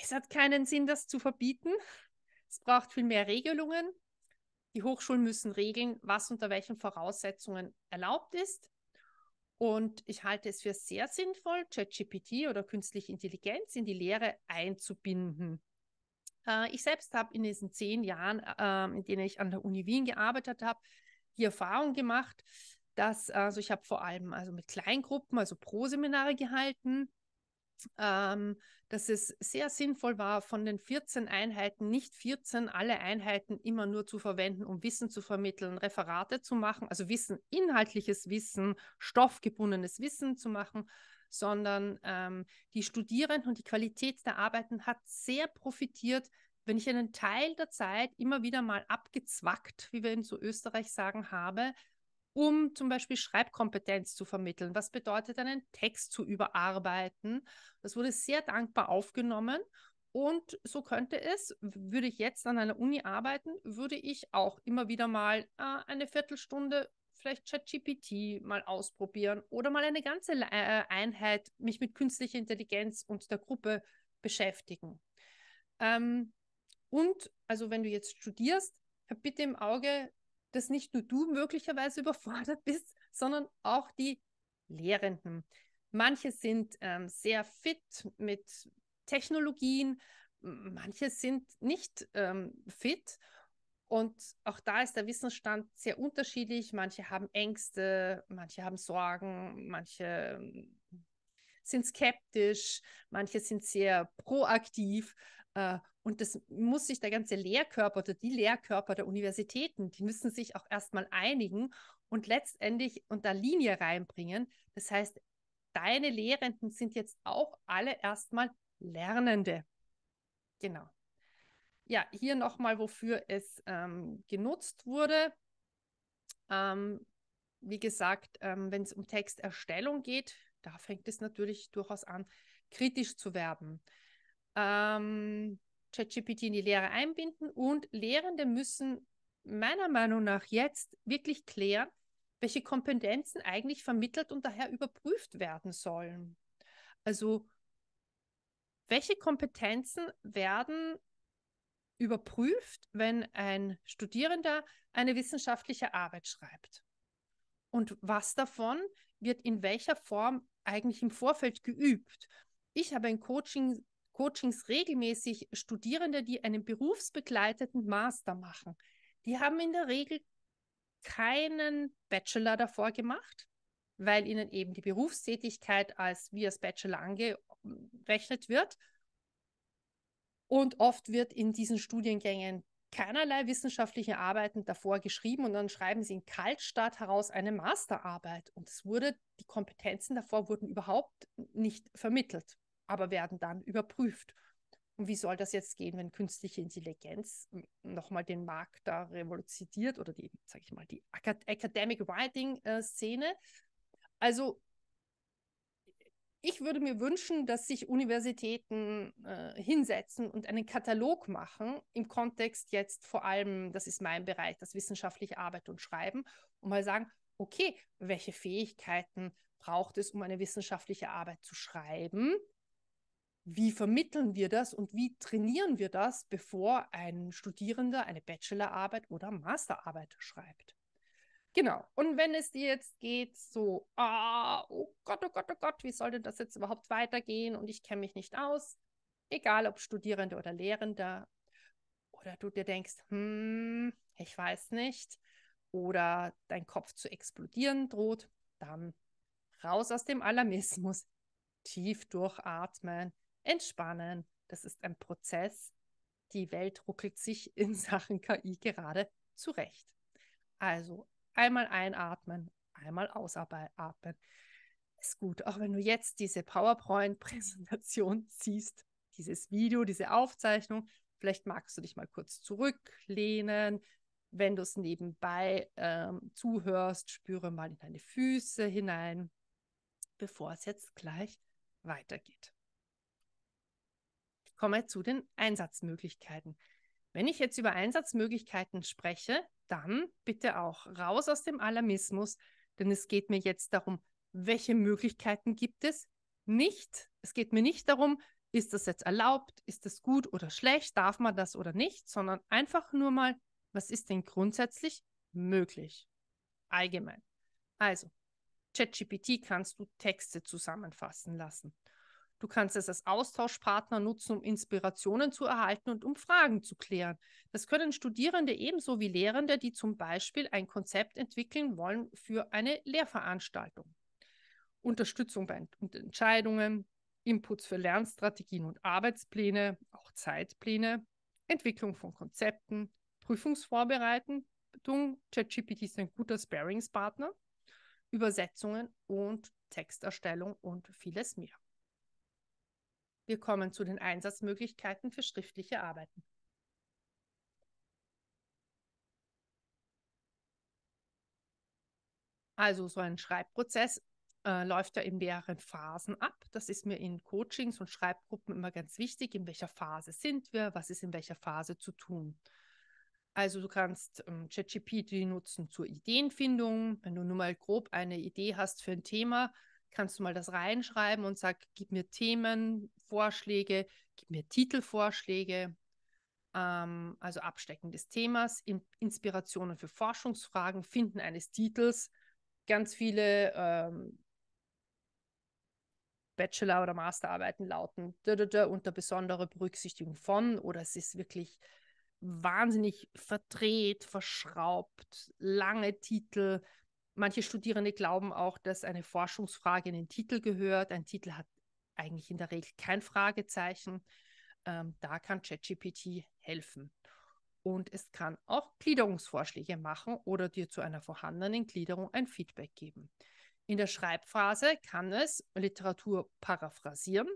es hat keinen Sinn, das zu verbieten. Es braucht viel mehr Regelungen. Die Hochschulen müssen regeln, was unter welchen Voraussetzungen erlaubt ist. Und ich halte es für sehr sinnvoll, ChatGPT oder künstliche Intelligenz in die Lehre einzubinden. Äh, ich selbst habe in diesen zehn Jahren, äh, in denen ich an der Uni Wien gearbeitet habe, die Erfahrung gemacht, dass also ich habe vor allem also mit Kleingruppen, also Pro-Seminare gehalten ähm, dass es sehr sinnvoll war, von den 14 Einheiten nicht 14 alle Einheiten immer nur zu verwenden, um Wissen zu vermitteln, Referate zu machen, also Wissen, inhaltliches Wissen, stoffgebundenes Wissen zu machen, sondern ähm, die Studierenden und die Qualität der Arbeiten hat sehr profitiert, wenn ich einen Teil der Zeit immer wieder mal abgezwackt, wie wir in so Österreich sagen, habe, um zum Beispiel Schreibkompetenz zu vermitteln. Was bedeutet, einen Text zu überarbeiten? Das wurde sehr dankbar aufgenommen. Und so könnte es, würde ich jetzt an einer Uni arbeiten, würde ich auch immer wieder mal äh, eine Viertelstunde vielleicht ChatGPT mal ausprobieren oder mal eine ganze äh, Einheit mich mit künstlicher Intelligenz und der Gruppe beschäftigen. Ähm, und also wenn du jetzt studierst, hab bitte im Auge, dass nicht nur du möglicherweise überfordert bist, sondern auch die Lehrenden. Manche sind ähm, sehr fit mit Technologien, manche sind nicht ähm, fit. Und auch da ist der Wissensstand sehr unterschiedlich. Manche haben Ängste, manche haben Sorgen, manche ähm, sind skeptisch, manche sind sehr proaktiv. Äh, und das muss sich der ganze Lehrkörper oder die Lehrkörper der Universitäten, die müssen sich auch erstmal einigen und letztendlich unter Linie reinbringen. Das heißt, deine Lehrenden sind jetzt auch alle erstmal Lernende. Genau. Ja, hier nochmal, wofür es ähm, genutzt wurde. Ähm, wie gesagt, ähm, wenn es um Texterstellung geht, da fängt es natürlich durchaus an, kritisch zu werden. Ähm, ChatGPT in die Lehre einbinden und Lehrende müssen meiner Meinung nach jetzt wirklich klären, welche Kompetenzen eigentlich vermittelt und daher überprüft werden sollen. Also welche Kompetenzen werden überprüft, wenn ein Studierender eine wissenschaftliche Arbeit schreibt? Und was davon wird in welcher Form eigentlich im Vorfeld geübt? Ich habe in Coaching Coachings regelmäßig Studierende, die einen berufsbegleiteten Master machen. Die haben in der Regel keinen Bachelor davor gemacht, weil ihnen eben die Berufstätigkeit als wie als Bachelor angerechnet wird. Und oft wird in diesen Studiengängen keinerlei wissenschaftliche Arbeiten davor geschrieben und dann schreiben sie in Kaltstart heraus eine Masterarbeit. Und es wurde, die Kompetenzen davor wurden überhaupt nicht vermittelt aber werden dann überprüft. Und wie soll das jetzt gehen, wenn künstliche Intelligenz nochmal den Markt da revolutioniert oder die, sag ich mal, die Academic Writing-Szene? Äh, also, ich würde mir wünschen, dass sich Universitäten äh, hinsetzen und einen Katalog machen, im Kontext jetzt vor allem, das ist mein Bereich, das wissenschaftliche Arbeit und Schreiben, und mal sagen, okay, welche Fähigkeiten braucht es, um eine wissenschaftliche Arbeit zu schreiben? wie vermitteln wir das und wie trainieren wir das, bevor ein Studierender eine Bachelorarbeit oder Masterarbeit schreibt. Genau. Und wenn es dir jetzt geht, so, ah, oh Gott, oh Gott, oh Gott, wie soll denn das jetzt überhaupt weitergehen und ich kenne mich nicht aus, egal ob Studierende oder Lehrende, oder du dir denkst, hm, ich weiß nicht, oder dein Kopf zu explodieren droht, dann raus aus dem Alarmismus, tief durchatmen, entspannen. Das ist ein Prozess. Die Welt ruckelt sich in Sachen KI gerade zurecht. Also einmal einatmen, einmal ausatmen. Ist gut, auch wenn du jetzt diese PowerPoint-Präsentation siehst, dieses Video, diese Aufzeichnung, vielleicht magst du dich mal kurz zurücklehnen. Wenn du es nebenbei ähm, zuhörst, spüre mal in deine Füße hinein, bevor es jetzt gleich weitergeht kommen zu den Einsatzmöglichkeiten. Wenn ich jetzt über Einsatzmöglichkeiten spreche, dann bitte auch raus aus dem Alarmismus, denn es geht mir jetzt darum, welche Möglichkeiten gibt es nicht. Es geht mir nicht darum, ist das jetzt erlaubt, ist das gut oder schlecht, darf man das oder nicht, sondern einfach nur mal, was ist denn grundsätzlich möglich? Allgemein. Also, ChatGPT kannst du Texte zusammenfassen lassen. Du kannst es als Austauschpartner nutzen, um Inspirationen zu erhalten und um Fragen zu klären. Das können Studierende ebenso wie Lehrende, die zum Beispiel ein Konzept entwickeln wollen für eine Lehrveranstaltung. Unterstützung bei Entscheidungen, Inputs für Lernstrategien und Arbeitspläne, auch Zeitpläne, Entwicklung von Konzepten, Prüfungsvorbereitung, ChatGPT ist ein guter Sparingspartner, Übersetzungen und Texterstellung und vieles mehr. Wir kommen zu den Einsatzmöglichkeiten für schriftliche Arbeiten. Also so ein Schreibprozess äh, läuft ja in mehreren Phasen ab. Das ist mir in Coachings und Schreibgruppen immer ganz wichtig, in welcher Phase sind wir, was ist in welcher Phase zu tun. Also du kannst ähm, ChatGPT nutzen zur Ideenfindung. Wenn du nur mal grob eine Idee hast für ein Thema, kannst du mal das reinschreiben und sag, gib mir Themenvorschläge, gib mir Titelvorschläge, ähm, also Abstecken des Themas, in Inspirationen für Forschungsfragen, Finden eines Titels, ganz viele ähm, Bachelor- oder Masterarbeiten lauten da, da, da, unter besonderer Berücksichtigung von oder es ist wirklich wahnsinnig verdreht, verschraubt, lange Titel, Manche Studierende glauben auch, dass eine Forschungsfrage in den Titel gehört. Ein Titel hat eigentlich in der Regel kein Fragezeichen. Ähm, da kann ChatGPT helfen. Und es kann auch Gliederungsvorschläge machen oder dir zu einer vorhandenen Gliederung ein Feedback geben. In der Schreibphase kann es Literatur paraphrasieren.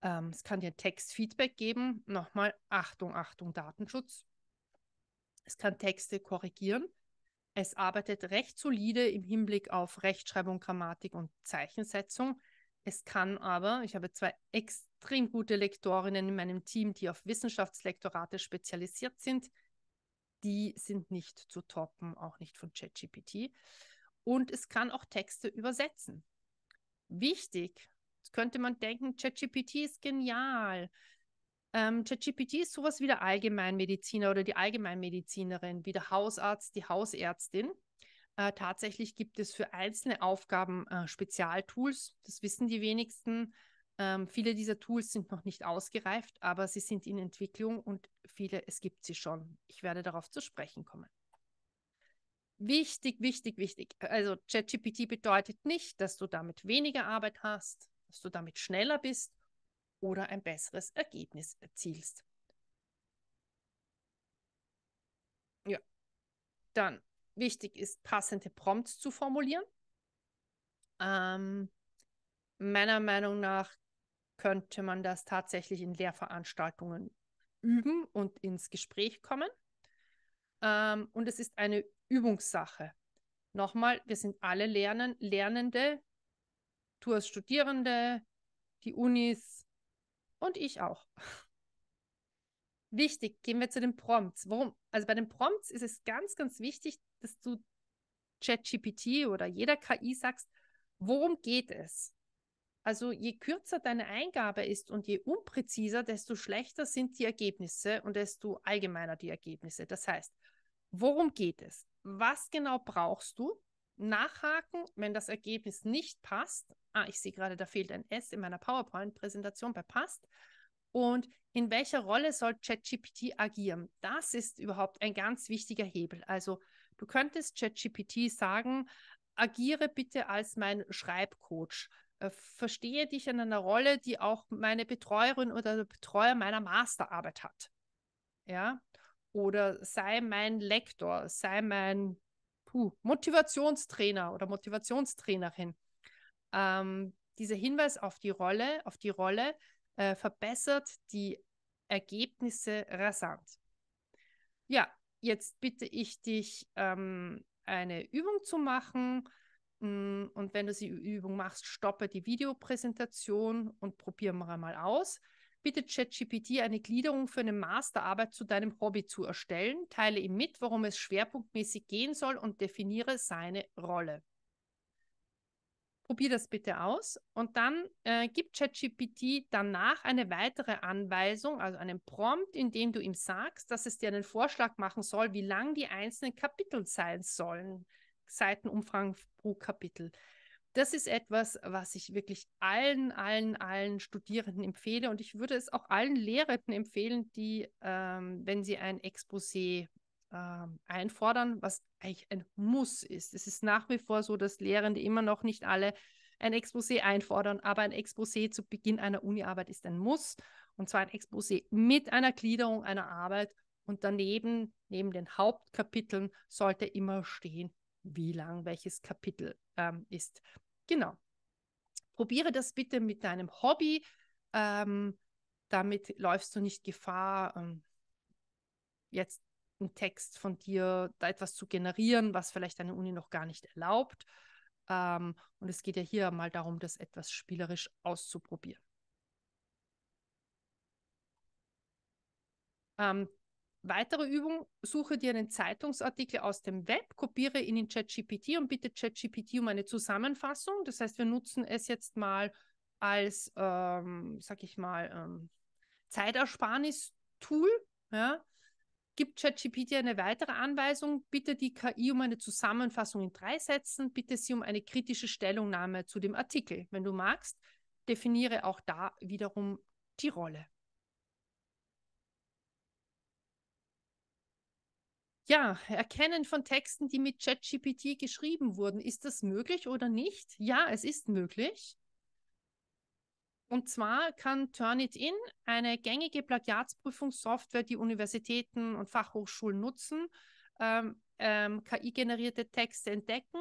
Ähm, es kann dir Textfeedback geben. Nochmal Achtung, Achtung, Datenschutz. Es kann Texte korrigieren es arbeitet recht solide im Hinblick auf Rechtschreibung, Grammatik und Zeichensetzung. Es kann aber, ich habe zwei extrem gute Lektorinnen in meinem Team, die auf Wissenschaftslektorate spezialisiert sind. Die sind nicht zu toppen, auch nicht von ChatGPT. Und es kann auch Texte übersetzen. Wichtig, könnte man denken, ChatGPT ist genial. Ähm, ChatGPT ist sowas wie der Allgemeinmediziner oder die Allgemeinmedizinerin, wie der Hausarzt, die Hausärztin. Äh, tatsächlich gibt es für einzelne Aufgaben äh, Spezialtools. Das wissen die wenigsten. Ähm, viele dieser Tools sind noch nicht ausgereift, aber sie sind in Entwicklung und viele, es gibt sie schon. Ich werde darauf zu sprechen kommen. Wichtig, wichtig, wichtig. Also ChatGPT bedeutet nicht, dass du damit weniger Arbeit hast, dass du damit schneller bist oder ein besseres Ergebnis erzielst. Ja, dann wichtig ist, passende Prompts zu formulieren. Ähm, meiner Meinung nach könnte man das tatsächlich in Lehrveranstaltungen üben und ins Gespräch kommen. Ähm, und es ist eine Übungssache. Nochmal, wir sind alle Lernen, Lernende, du als Studierende, die Unis, und ich auch. Wichtig, gehen wir zu den Prompts. Warum? Also bei den Prompts ist es ganz, ganz wichtig, dass du ChatGPT oder jeder KI sagst, worum geht es? Also je kürzer deine Eingabe ist und je unpräziser, desto schlechter sind die Ergebnisse und desto allgemeiner die Ergebnisse. Das heißt, worum geht es? Was genau brauchst du? nachhaken, wenn das Ergebnis nicht passt. Ah, ich sehe gerade, da fehlt ein S in meiner PowerPoint-Präsentation bei passt. Und in welcher Rolle soll ChatGPT agieren? Das ist überhaupt ein ganz wichtiger Hebel. Also du könntest ChatGPT sagen, agiere bitte als mein Schreibcoach. Äh, verstehe dich in einer Rolle, die auch meine Betreuerin oder der Betreuer meiner Masterarbeit hat. Ja, oder sei mein Lektor, sei mein puh, Motivationstrainer oder Motivationstrainerin. Ähm, dieser Hinweis auf die Rolle, auf die Rolle äh, verbessert die Ergebnisse rasant. Ja, jetzt bitte ich dich, ähm, eine Übung zu machen. Mm, und wenn du die Übung machst, stoppe die Videopräsentation und probiere mal aus bittet ChatGPT, eine Gliederung für eine Masterarbeit zu deinem Hobby zu erstellen, teile ihm mit, worum es schwerpunktmäßig gehen soll und definiere seine Rolle. Probier das bitte aus und dann äh, gibt ChatGPT danach eine weitere Anweisung, also einen Prompt, in dem du ihm sagst, dass es dir einen Vorschlag machen soll, wie lang die einzelnen Kapitel sein sollen, Seitenumfang pro Kapitel. Das ist etwas, was ich wirklich allen, allen, allen Studierenden empfehle und ich würde es auch allen Lehrenden empfehlen, die, ähm, wenn sie ein Exposé ähm, einfordern, was eigentlich ein Muss ist. Es ist nach wie vor so, dass Lehrende immer noch nicht alle ein Exposé einfordern, aber ein Exposé zu Beginn einer Uniarbeit ist ein Muss und zwar ein Exposé mit einer Gliederung einer Arbeit und daneben, neben den Hauptkapiteln, sollte immer stehen, wie lang welches Kapitel ähm, ist. Genau. Probiere das bitte mit deinem Hobby. Ähm, damit läufst du nicht Gefahr, ähm, jetzt einen Text von dir, da etwas zu generieren, was vielleicht deine Uni noch gar nicht erlaubt. Ähm, und es geht ja hier mal darum, das etwas spielerisch auszuprobieren. Ähm, Weitere Übung, suche dir einen Zeitungsartikel aus dem Web, kopiere ihn in ChatGPT und bitte ChatGPT um eine Zusammenfassung. Das heißt, wir nutzen es jetzt mal als, ähm, sag ich mal, ähm, Zeitersparnis-Tool. Ja? Gibt ChatGPT eine weitere Anweisung, bitte die KI um eine Zusammenfassung in drei Sätzen, bitte sie um eine kritische Stellungnahme zu dem Artikel. Wenn du magst, definiere auch da wiederum die Rolle. Ja, Erkennen von Texten, die mit ChatGPT geschrieben wurden. Ist das möglich oder nicht? Ja, es ist möglich. Und zwar kann Turnitin, eine gängige Plagiatsprüfungssoftware, die Universitäten und Fachhochschulen nutzen, ähm, ähm, KI-generierte Texte entdecken.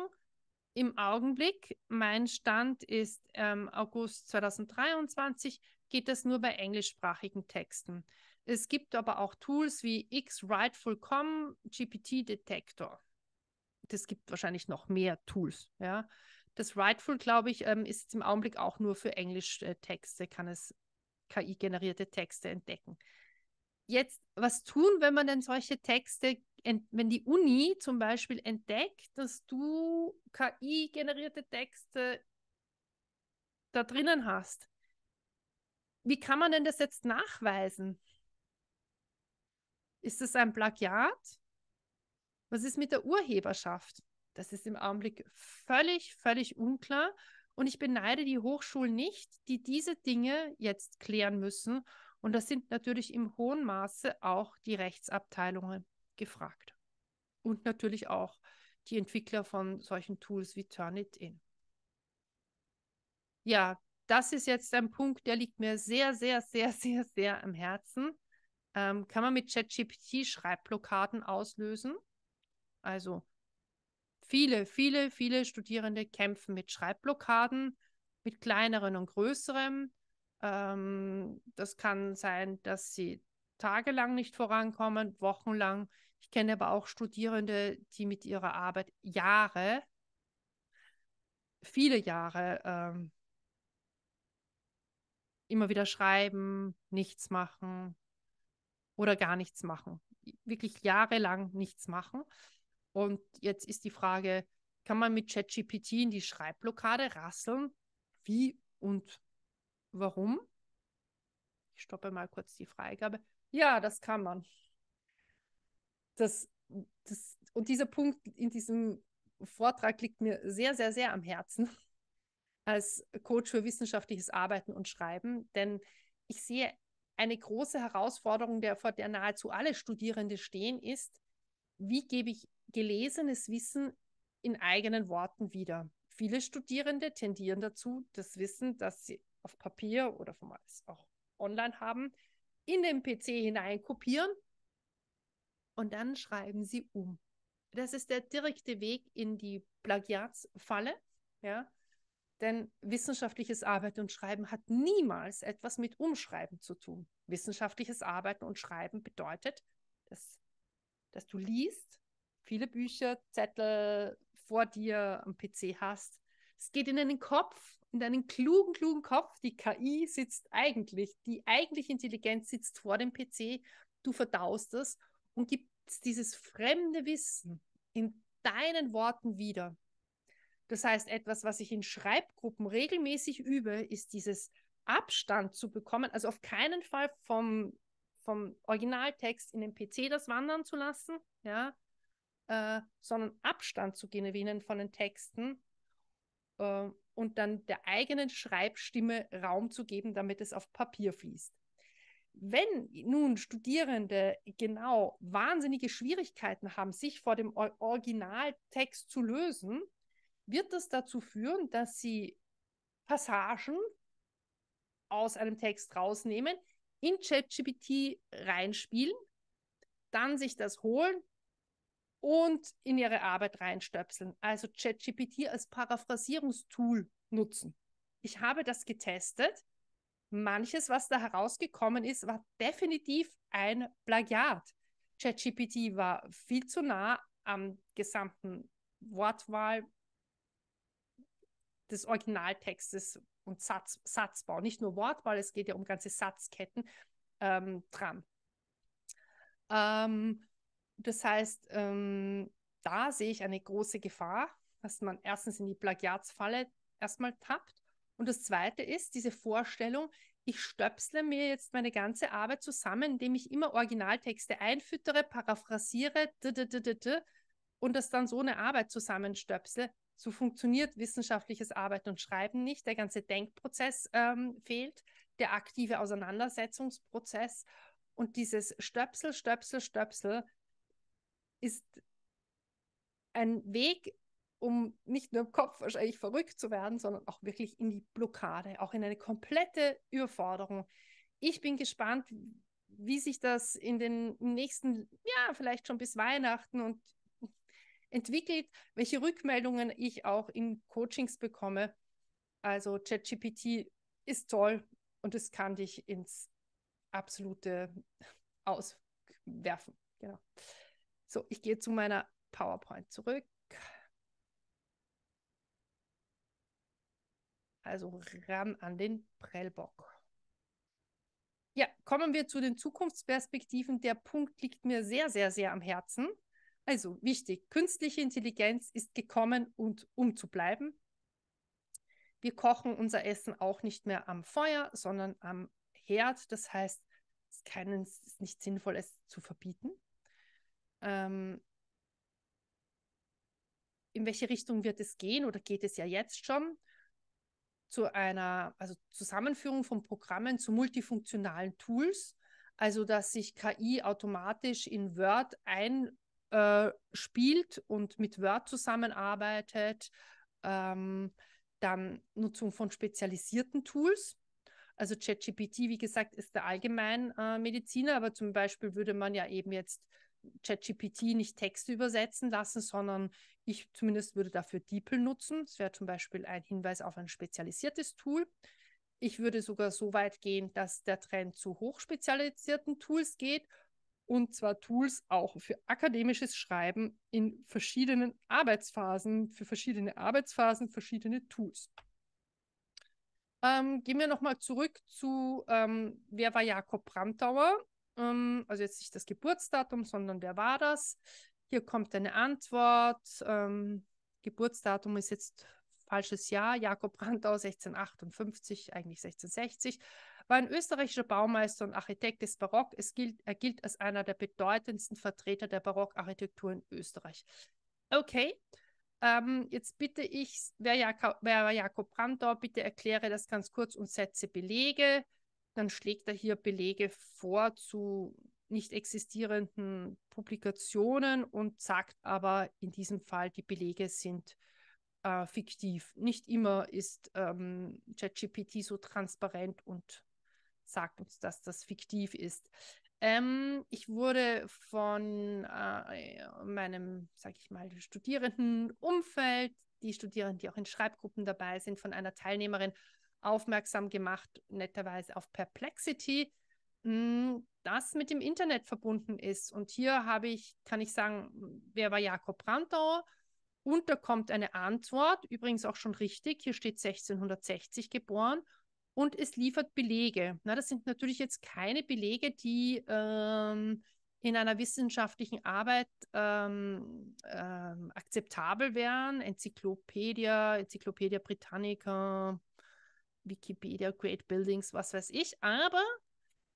Im Augenblick, mein Stand ist ähm, August 2023, geht das nur bei englischsprachigen Texten. Es gibt aber auch Tools wie xwriteful.com, GPT Detector. Es gibt wahrscheinlich noch mehr Tools. Ja. Das Writeful, glaube ich, ähm, ist im Augenblick auch nur für Englisch-Texte, äh, kann es KI-generierte Texte entdecken. Jetzt, was tun, wenn man denn solche Texte, wenn die Uni zum Beispiel entdeckt, dass du KI-generierte Texte da drinnen hast? Wie kann man denn das jetzt nachweisen? Ist das ein Plagiat? Was ist mit der Urheberschaft? Das ist im Augenblick völlig, völlig unklar. Und ich beneide die Hochschulen nicht, die diese Dinge jetzt klären müssen. Und das sind natürlich im hohen Maße auch die Rechtsabteilungen gefragt. Und natürlich auch die Entwickler von solchen Tools wie Turnitin. Ja, das ist jetzt ein Punkt, der liegt mir sehr, sehr, sehr, sehr, sehr am Herzen. Ähm, kann man mit ChatGPT Schreibblockaden auslösen? Also viele, viele, viele Studierende kämpfen mit Schreibblockaden, mit kleineren und größeren. Ähm, das kann sein, dass sie tagelang nicht vorankommen, wochenlang. Ich kenne aber auch Studierende, die mit ihrer Arbeit Jahre, viele Jahre ähm, immer wieder schreiben, nichts machen, oder gar nichts machen. Wirklich jahrelang nichts machen. Und jetzt ist die Frage, kann man mit ChatGPT in die Schreibblockade rasseln? Wie und warum? Ich stoppe mal kurz die Freigabe. Ja, das kann man. Das, das, und dieser Punkt in diesem Vortrag liegt mir sehr, sehr, sehr am Herzen als Coach für wissenschaftliches Arbeiten und Schreiben, denn ich sehe eine große Herausforderung, der, vor der nahezu alle Studierende stehen, ist, wie gebe ich gelesenes Wissen in eigenen Worten wieder? Viele Studierende tendieren dazu, das Wissen, das sie auf Papier oder vom auch online haben, in den PC hinein kopieren und dann schreiben sie um. Das ist der direkte Weg in die Plagiatsfalle. Ja? Denn wissenschaftliches Arbeiten und Schreiben hat niemals etwas mit Umschreiben zu tun. Wissenschaftliches Arbeiten und Schreiben bedeutet, dass, dass du liest, viele Bücher, Zettel vor dir am PC hast. Es geht in deinen Kopf, in deinen klugen, klugen Kopf. Die KI sitzt eigentlich, die eigentliche Intelligenz sitzt vor dem PC. Du verdaust es und gibst dieses fremde Wissen in deinen Worten wieder. Das heißt, etwas, was ich in Schreibgruppen regelmäßig übe, ist dieses Abstand zu bekommen, also auf keinen Fall vom, vom Originaltext in den PC das wandern zu lassen, ja, äh, sondern Abstand zu gewinnen von den Texten äh, und dann der eigenen Schreibstimme Raum zu geben, damit es auf Papier fließt. Wenn nun Studierende genau wahnsinnige Schwierigkeiten haben, sich vor dem Originaltext zu lösen, wird das dazu führen, dass sie Passagen aus einem Text rausnehmen, in ChatGPT reinspielen, dann sich das holen und in ihre Arbeit reinstöpseln. Also ChatGPT als Paraphrasierungstool nutzen. Ich habe das getestet. Manches, was da herausgekommen ist, war definitiv ein Plagiat. ChatGPT war viel zu nah am gesamten Wortwahl, des Originaltextes und Satz, Satzbau. Nicht nur Wortbau, es geht ja um ganze Satzketten ähm, dran. Ähm, das heißt, ähm, da sehe ich eine große Gefahr, dass man erstens in die Plagiatsfalle erstmal tappt. Und das Zweite ist diese Vorstellung, ich stöpsle mir jetzt meine ganze Arbeit zusammen, indem ich immer Originaltexte einfüttere, paraphrasiere d -d -d und das dann so eine Arbeit zusammenstöpsle. So funktioniert wissenschaftliches Arbeiten und Schreiben nicht. Der ganze Denkprozess ähm, fehlt, der aktive Auseinandersetzungsprozess und dieses Stöpsel, Stöpsel, Stöpsel ist ein Weg, um nicht nur im Kopf wahrscheinlich verrückt zu werden, sondern auch wirklich in die Blockade, auch in eine komplette Überforderung. Ich bin gespannt, wie sich das in den nächsten, ja, vielleicht schon bis Weihnachten und entwickelt, welche Rückmeldungen ich auch in Coachings bekomme. Also ChatGPT ist toll und es kann dich ins absolute Auswerfen. Genau. So, ich gehe zu meiner PowerPoint zurück. Also ran an den Prellbock. Ja, kommen wir zu den Zukunftsperspektiven. Der Punkt liegt mir sehr, sehr, sehr am Herzen. Also wichtig, künstliche Intelligenz ist gekommen und um zu bleiben. Wir kochen unser Essen auch nicht mehr am Feuer, sondern am Herd. Das heißt, es ist, kein, es ist nicht sinnvoll, es zu verbieten. Ähm, in welche Richtung wird es gehen oder geht es ja jetzt schon? zu einer also Zusammenführung von Programmen zu multifunktionalen Tools, also dass sich KI automatisch in Word ein, äh, spielt und mit Word zusammenarbeitet, ähm, dann Nutzung von spezialisierten Tools. Also ChatGPT, wie gesagt, ist der Allgemeinmediziner, äh, aber zum Beispiel würde man ja eben jetzt ChatGPT nicht Texte übersetzen lassen, sondern ich zumindest würde dafür DeepL nutzen. Das wäre zum Beispiel ein Hinweis auf ein spezialisiertes Tool. Ich würde sogar so weit gehen, dass der Trend zu hochspezialisierten Tools geht und zwar Tools auch für akademisches Schreiben in verschiedenen Arbeitsphasen, für verschiedene Arbeitsphasen, verschiedene Tools. Ähm, gehen wir nochmal zurück zu, ähm, wer war Jakob Brandauer? Ähm, also jetzt nicht das Geburtsdatum, sondern wer war das? Hier kommt eine Antwort. Ähm, Geburtsdatum ist jetzt falsches Jahr. Jakob Brandauer 1658, eigentlich 1660. War ein österreichischer Baumeister und Architekt des Barock. Es gilt, er gilt als einer der bedeutendsten Vertreter der Barockarchitektur in Österreich. Okay, ähm, jetzt bitte ich, wer, Jakob, wer Jakob Brandau, bitte erkläre das ganz kurz und setze Belege. Dann schlägt er hier Belege vor zu nicht existierenden Publikationen und sagt aber in diesem Fall, die Belege sind äh, fiktiv. Nicht immer ist ChatGPT ähm, so transparent und sagt uns, dass das fiktiv ist. Ähm, ich wurde von äh, meinem, sag ich mal, Studierendenumfeld, die Studierenden, die auch in Schreibgruppen dabei sind, von einer Teilnehmerin aufmerksam gemacht, netterweise auf Perplexity, hm, das mit dem Internet verbunden ist. Und hier habe ich, kann ich sagen, wer war Jakob Brandau? Und da kommt eine Antwort, übrigens auch schon richtig, hier steht 1660 geboren und es liefert Belege. Na, das sind natürlich jetzt keine Belege, die ähm, in einer wissenschaftlichen Arbeit ähm, ähm, akzeptabel wären. Enzyklopädie, Enzyklopädie Britannica, Wikipedia, Great Buildings, was weiß ich. Aber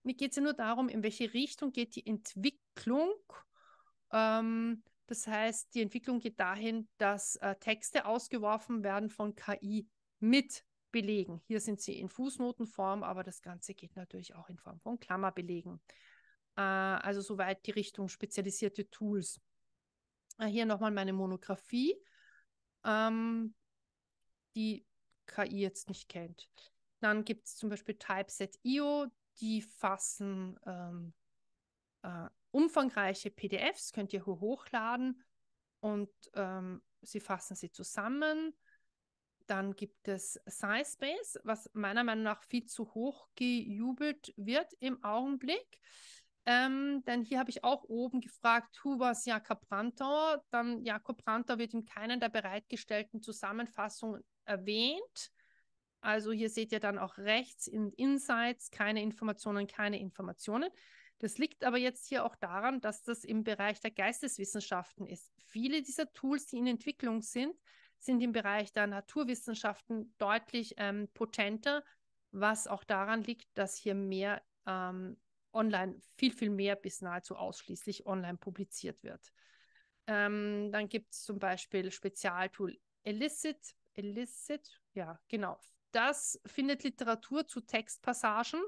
mir geht es ja nur darum, in welche Richtung geht die Entwicklung. Ähm, das heißt, die Entwicklung geht dahin, dass äh, Texte ausgeworfen werden von KI mit belegen. Hier sind sie in Fußnotenform, aber das Ganze geht natürlich auch in Form von Klammerbelegen. Äh, also soweit die Richtung spezialisierte Tools. Äh, hier nochmal meine Monographie, ähm, die KI jetzt nicht kennt. Dann gibt es zum Beispiel Typeset.io, die fassen ähm, äh, umfangreiche PDFs, könnt ihr hochladen und ähm, sie fassen sie zusammen dann gibt es SciSpace, was meiner Meinung nach viel zu hoch gejubelt wird im Augenblick. Ähm, denn hier habe ich auch oben gefragt, who was Jakob Brandauer? Dann Jakob Brandauer wird in keiner der bereitgestellten Zusammenfassungen erwähnt. Also hier seht ihr dann auch rechts in Insights keine Informationen, keine Informationen. Das liegt aber jetzt hier auch daran, dass das im Bereich der Geisteswissenschaften ist. Viele dieser Tools, die in Entwicklung sind, sind im Bereich der Naturwissenschaften deutlich ähm, potenter, was auch daran liegt, dass hier mehr ähm, online, viel, viel mehr bis nahezu ausschließlich online publiziert wird. Ähm, dann gibt es zum Beispiel Spezialtool Illicit. Illicit, ja, genau. Das findet Literatur zu Textpassagen.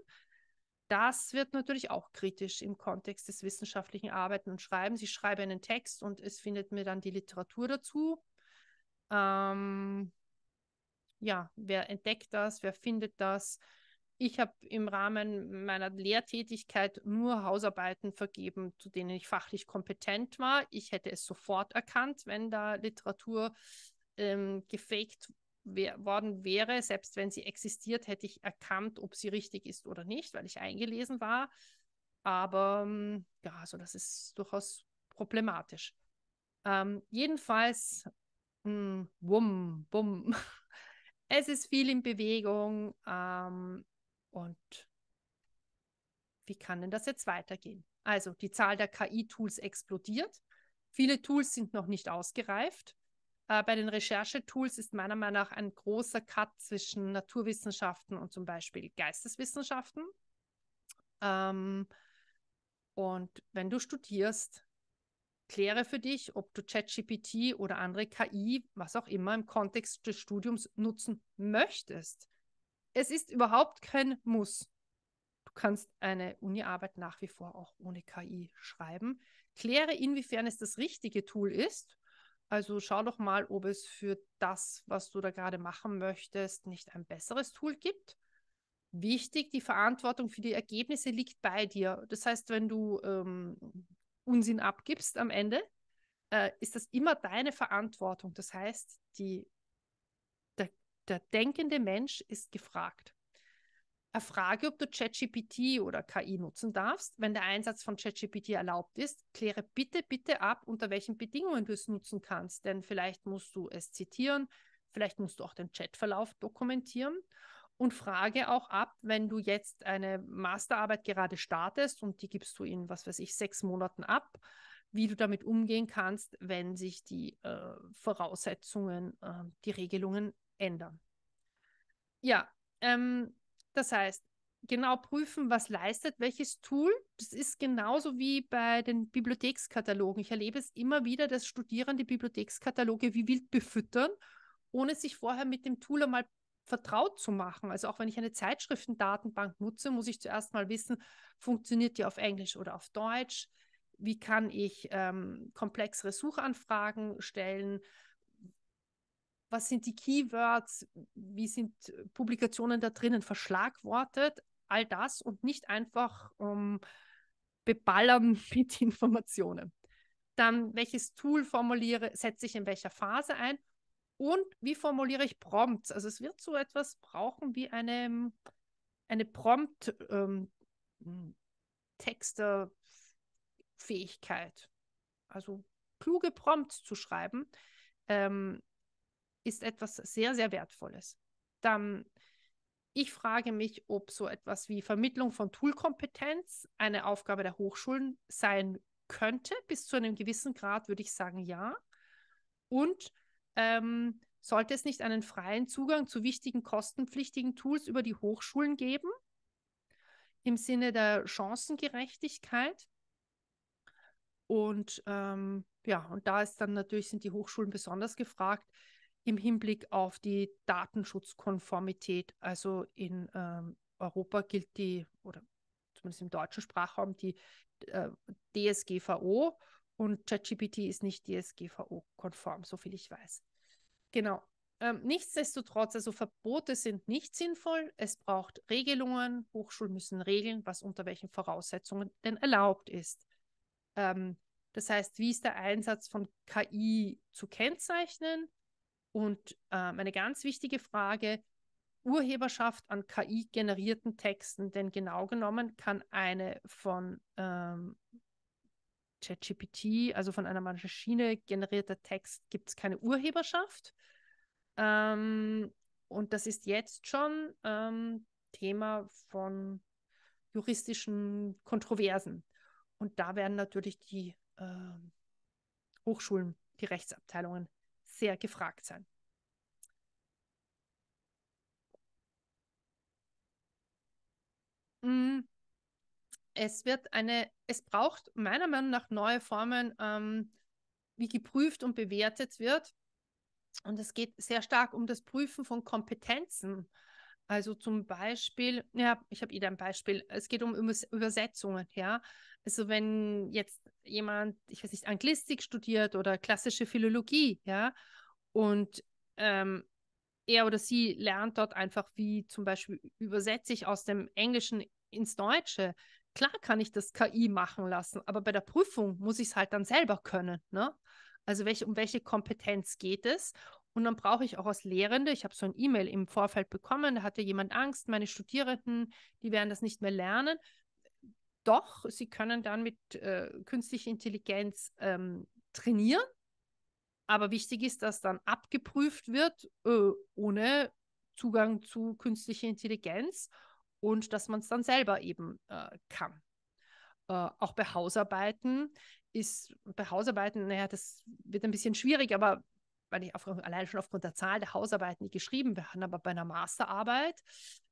Das wird natürlich auch kritisch im Kontext des wissenschaftlichen Arbeiten und Schreiben. Sie schreiben einen Text und es findet mir dann die Literatur dazu. Ähm, ja, wer entdeckt das, wer findet das? Ich habe im Rahmen meiner Lehrtätigkeit nur Hausarbeiten vergeben, zu denen ich fachlich kompetent war. Ich hätte es sofort erkannt, wenn da Literatur ähm, gefaked worden wäre. Selbst wenn sie existiert, hätte ich erkannt, ob sie richtig ist oder nicht, weil ich eingelesen war. Aber ähm, ja, also das ist durchaus problematisch. Ähm, jedenfalls mm, wumm, bumm. Es ist viel in Bewegung. Ähm, und wie kann denn das jetzt weitergehen? Also die Zahl der KI-Tools explodiert. Viele Tools sind noch nicht ausgereift. Äh, bei den Recherchetools ist meiner Meinung nach ein großer Cut zwischen Naturwissenschaften und zum Beispiel Geisteswissenschaften. Ähm, und wenn du studierst, kläre für dich, ob du ChatGPT oder andere KI, was auch immer, im Kontext des Studiums nutzen möchtest. Es ist überhaupt kein Muss. Du kannst eine Uni-Arbeit nach wie vor auch ohne KI schreiben. Kläre, inwiefern es das richtige Tool ist. Also schau doch mal, ob es für das, was du da gerade machen möchtest, nicht ein besseres Tool gibt. Wichtig, die Verantwortung für die Ergebnisse liegt bei dir. Das heißt, wenn du ähm, Unsinn abgibst am Ende, äh, ist das immer deine Verantwortung. Das heißt, die, der, der denkende Mensch ist gefragt. Er frage, ob du ChatGPT oder KI nutzen darfst. Wenn der Einsatz von ChatGPT erlaubt ist, kläre bitte, bitte ab, unter welchen Bedingungen du es nutzen kannst. Denn vielleicht musst du es zitieren, vielleicht musst du auch den Chatverlauf dokumentieren und frage auch ab, wenn du jetzt eine Masterarbeit gerade startest und die gibst du in, was weiß ich, sechs Monaten ab, wie du damit umgehen kannst, wenn sich die äh, Voraussetzungen, äh, die Regelungen ändern. Ja, ähm, das heißt, genau prüfen, was leistet welches Tool. Das ist genauso wie bei den Bibliothekskatalogen. Ich erlebe es immer wieder, dass Studierende Bibliothekskataloge wie wild befüttern, ohne sich vorher mit dem Tool einmal vertraut zu machen. Also auch wenn ich eine Zeitschriftendatenbank nutze, muss ich zuerst mal wissen, funktioniert die auf Englisch oder auf Deutsch? Wie kann ich ähm, komplexere Suchanfragen stellen? Was sind die Keywords? Wie sind Publikationen da drinnen verschlagwortet? All das und nicht einfach ähm, beballern mit Informationen. Dann, welches Tool formuliere, setze ich in welcher Phase ein und wie formuliere ich Prompts? Also es wird so etwas brauchen wie eine, ähm, eine Prompt-Texter-Fähigkeit. Ähm, hm, also kluge Prompts zu schreiben, ähm, ist etwas sehr, sehr Wertvolles. Dann, ich frage mich, ob so etwas wie Vermittlung von Toolkompetenz eine Aufgabe der Hochschulen sein könnte. Bis zu einem gewissen Grad würde ich sagen, ja. Und ähm, sollte es nicht einen freien Zugang zu wichtigen kostenpflichtigen Tools über die Hochschulen geben? Im Sinne der Chancengerechtigkeit. Und ähm, ja, und da ist dann natürlich sind die Hochschulen besonders gefragt im Hinblick auf die Datenschutzkonformität. Also in ähm, Europa gilt die, oder zumindest im deutschen Sprachraum, die äh, DSGVO und ChatGPT ist nicht DSGVO-konform, soviel ich weiß. Genau. Ähm, nichtsdestotrotz, also Verbote sind nicht sinnvoll. Es braucht Regelungen. Hochschulen müssen regeln, was unter welchen Voraussetzungen denn erlaubt ist. Ähm, das heißt, wie ist der Einsatz von KI zu kennzeichnen? Und ähm, eine ganz wichtige Frage, Urheberschaft an KI-generierten Texten, denn genau genommen kann eine von ähm, ChatGPT, also von einer Maschine generierter Text, gibt es keine Urheberschaft. Ähm, und das ist jetzt schon ähm, Thema von juristischen Kontroversen. Und da werden natürlich die äh, Hochschulen, die Rechtsabteilungen sehr gefragt sein. Mhm es wird eine, es braucht meiner Meinung nach neue Formen, ähm, wie geprüft und bewertet wird. Und es geht sehr stark um das Prüfen von Kompetenzen. Also zum Beispiel, ja, ich habe eh ein Beispiel. Es geht um Übersetzungen, ja. Also wenn jetzt jemand, ich weiß nicht, Anglistik studiert oder klassische Philologie, ja, und ähm, er oder sie lernt dort einfach, wie zum Beispiel übersetze ich aus dem Englischen ins Deutsche, Klar kann ich das KI machen lassen, aber bei der Prüfung muss ich es halt dann selber können. Ne? Also welche, um welche Kompetenz geht es? Und dann brauche ich auch als Lehrende, ich habe so ein E-Mail im Vorfeld bekommen, da hatte jemand Angst, meine Studierenden, die werden das nicht mehr lernen. Doch, sie können dann mit äh, künstlicher Intelligenz ähm, trainieren, aber wichtig ist, dass dann abgeprüft wird, äh, ohne Zugang zu künstlicher Intelligenz und dass man es dann selber eben äh, kann. Äh, auch bei Hausarbeiten ist, bei Hausarbeiten, naja, das wird ein bisschen schwierig, aber weil ich auf, allein schon aufgrund der Zahl der Hausarbeiten, die geschrieben werden, aber bei einer Masterarbeit,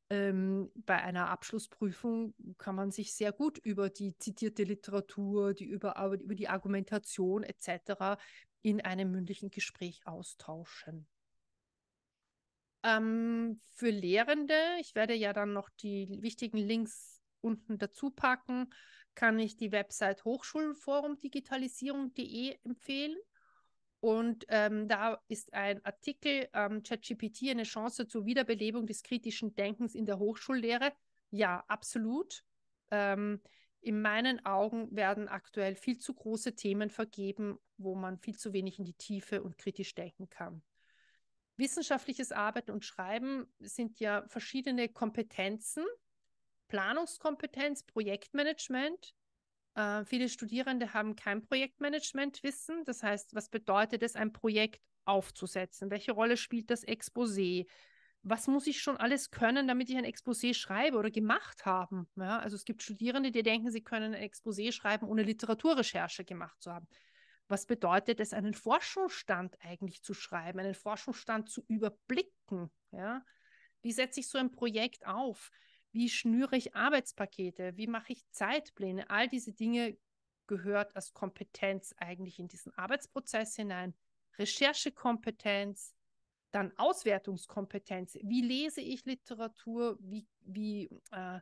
ähm, bei einer Abschlussprüfung kann man sich sehr gut über die zitierte Literatur, die über, über die Argumentation etc. in einem mündlichen Gespräch austauschen. Ähm, für Lehrende, ich werde ja dann noch die wichtigen Links unten dazu packen, kann ich die Website hochschulforumdigitalisierung.de empfehlen. Und ähm, da ist ein Artikel, ähm, ChatGPT, eine Chance zur Wiederbelebung des kritischen Denkens in der Hochschullehre. Ja, absolut. Ähm, in meinen Augen werden aktuell viel zu große Themen vergeben, wo man viel zu wenig in die Tiefe und kritisch denken kann. Wissenschaftliches Arbeiten und Schreiben sind ja verschiedene Kompetenzen, Planungskompetenz, Projektmanagement. Äh, viele Studierende haben kein Projektmanagementwissen. Das heißt, was bedeutet es, ein Projekt aufzusetzen? Welche Rolle spielt das Exposé? Was muss ich schon alles können, damit ich ein Exposé schreibe oder gemacht haben? Ja, also es gibt Studierende, die denken, sie können ein Exposé schreiben, ohne Literaturrecherche gemacht zu haben was bedeutet es, einen Forschungsstand eigentlich zu schreiben, einen Forschungsstand zu überblicken? Ja? Wie setze ich so ein Projekt auf? Wie schnüre ich Arbeitspakete? Wie mache ich Zeitpläne? All diese Dinge gehört als Kompetenz eigentlich in diesen Arbeitsprozess hinein. Recherchekompetenz, dann Auswertungskompetenz. Wie lese ich Literatur? Wie, wie äh,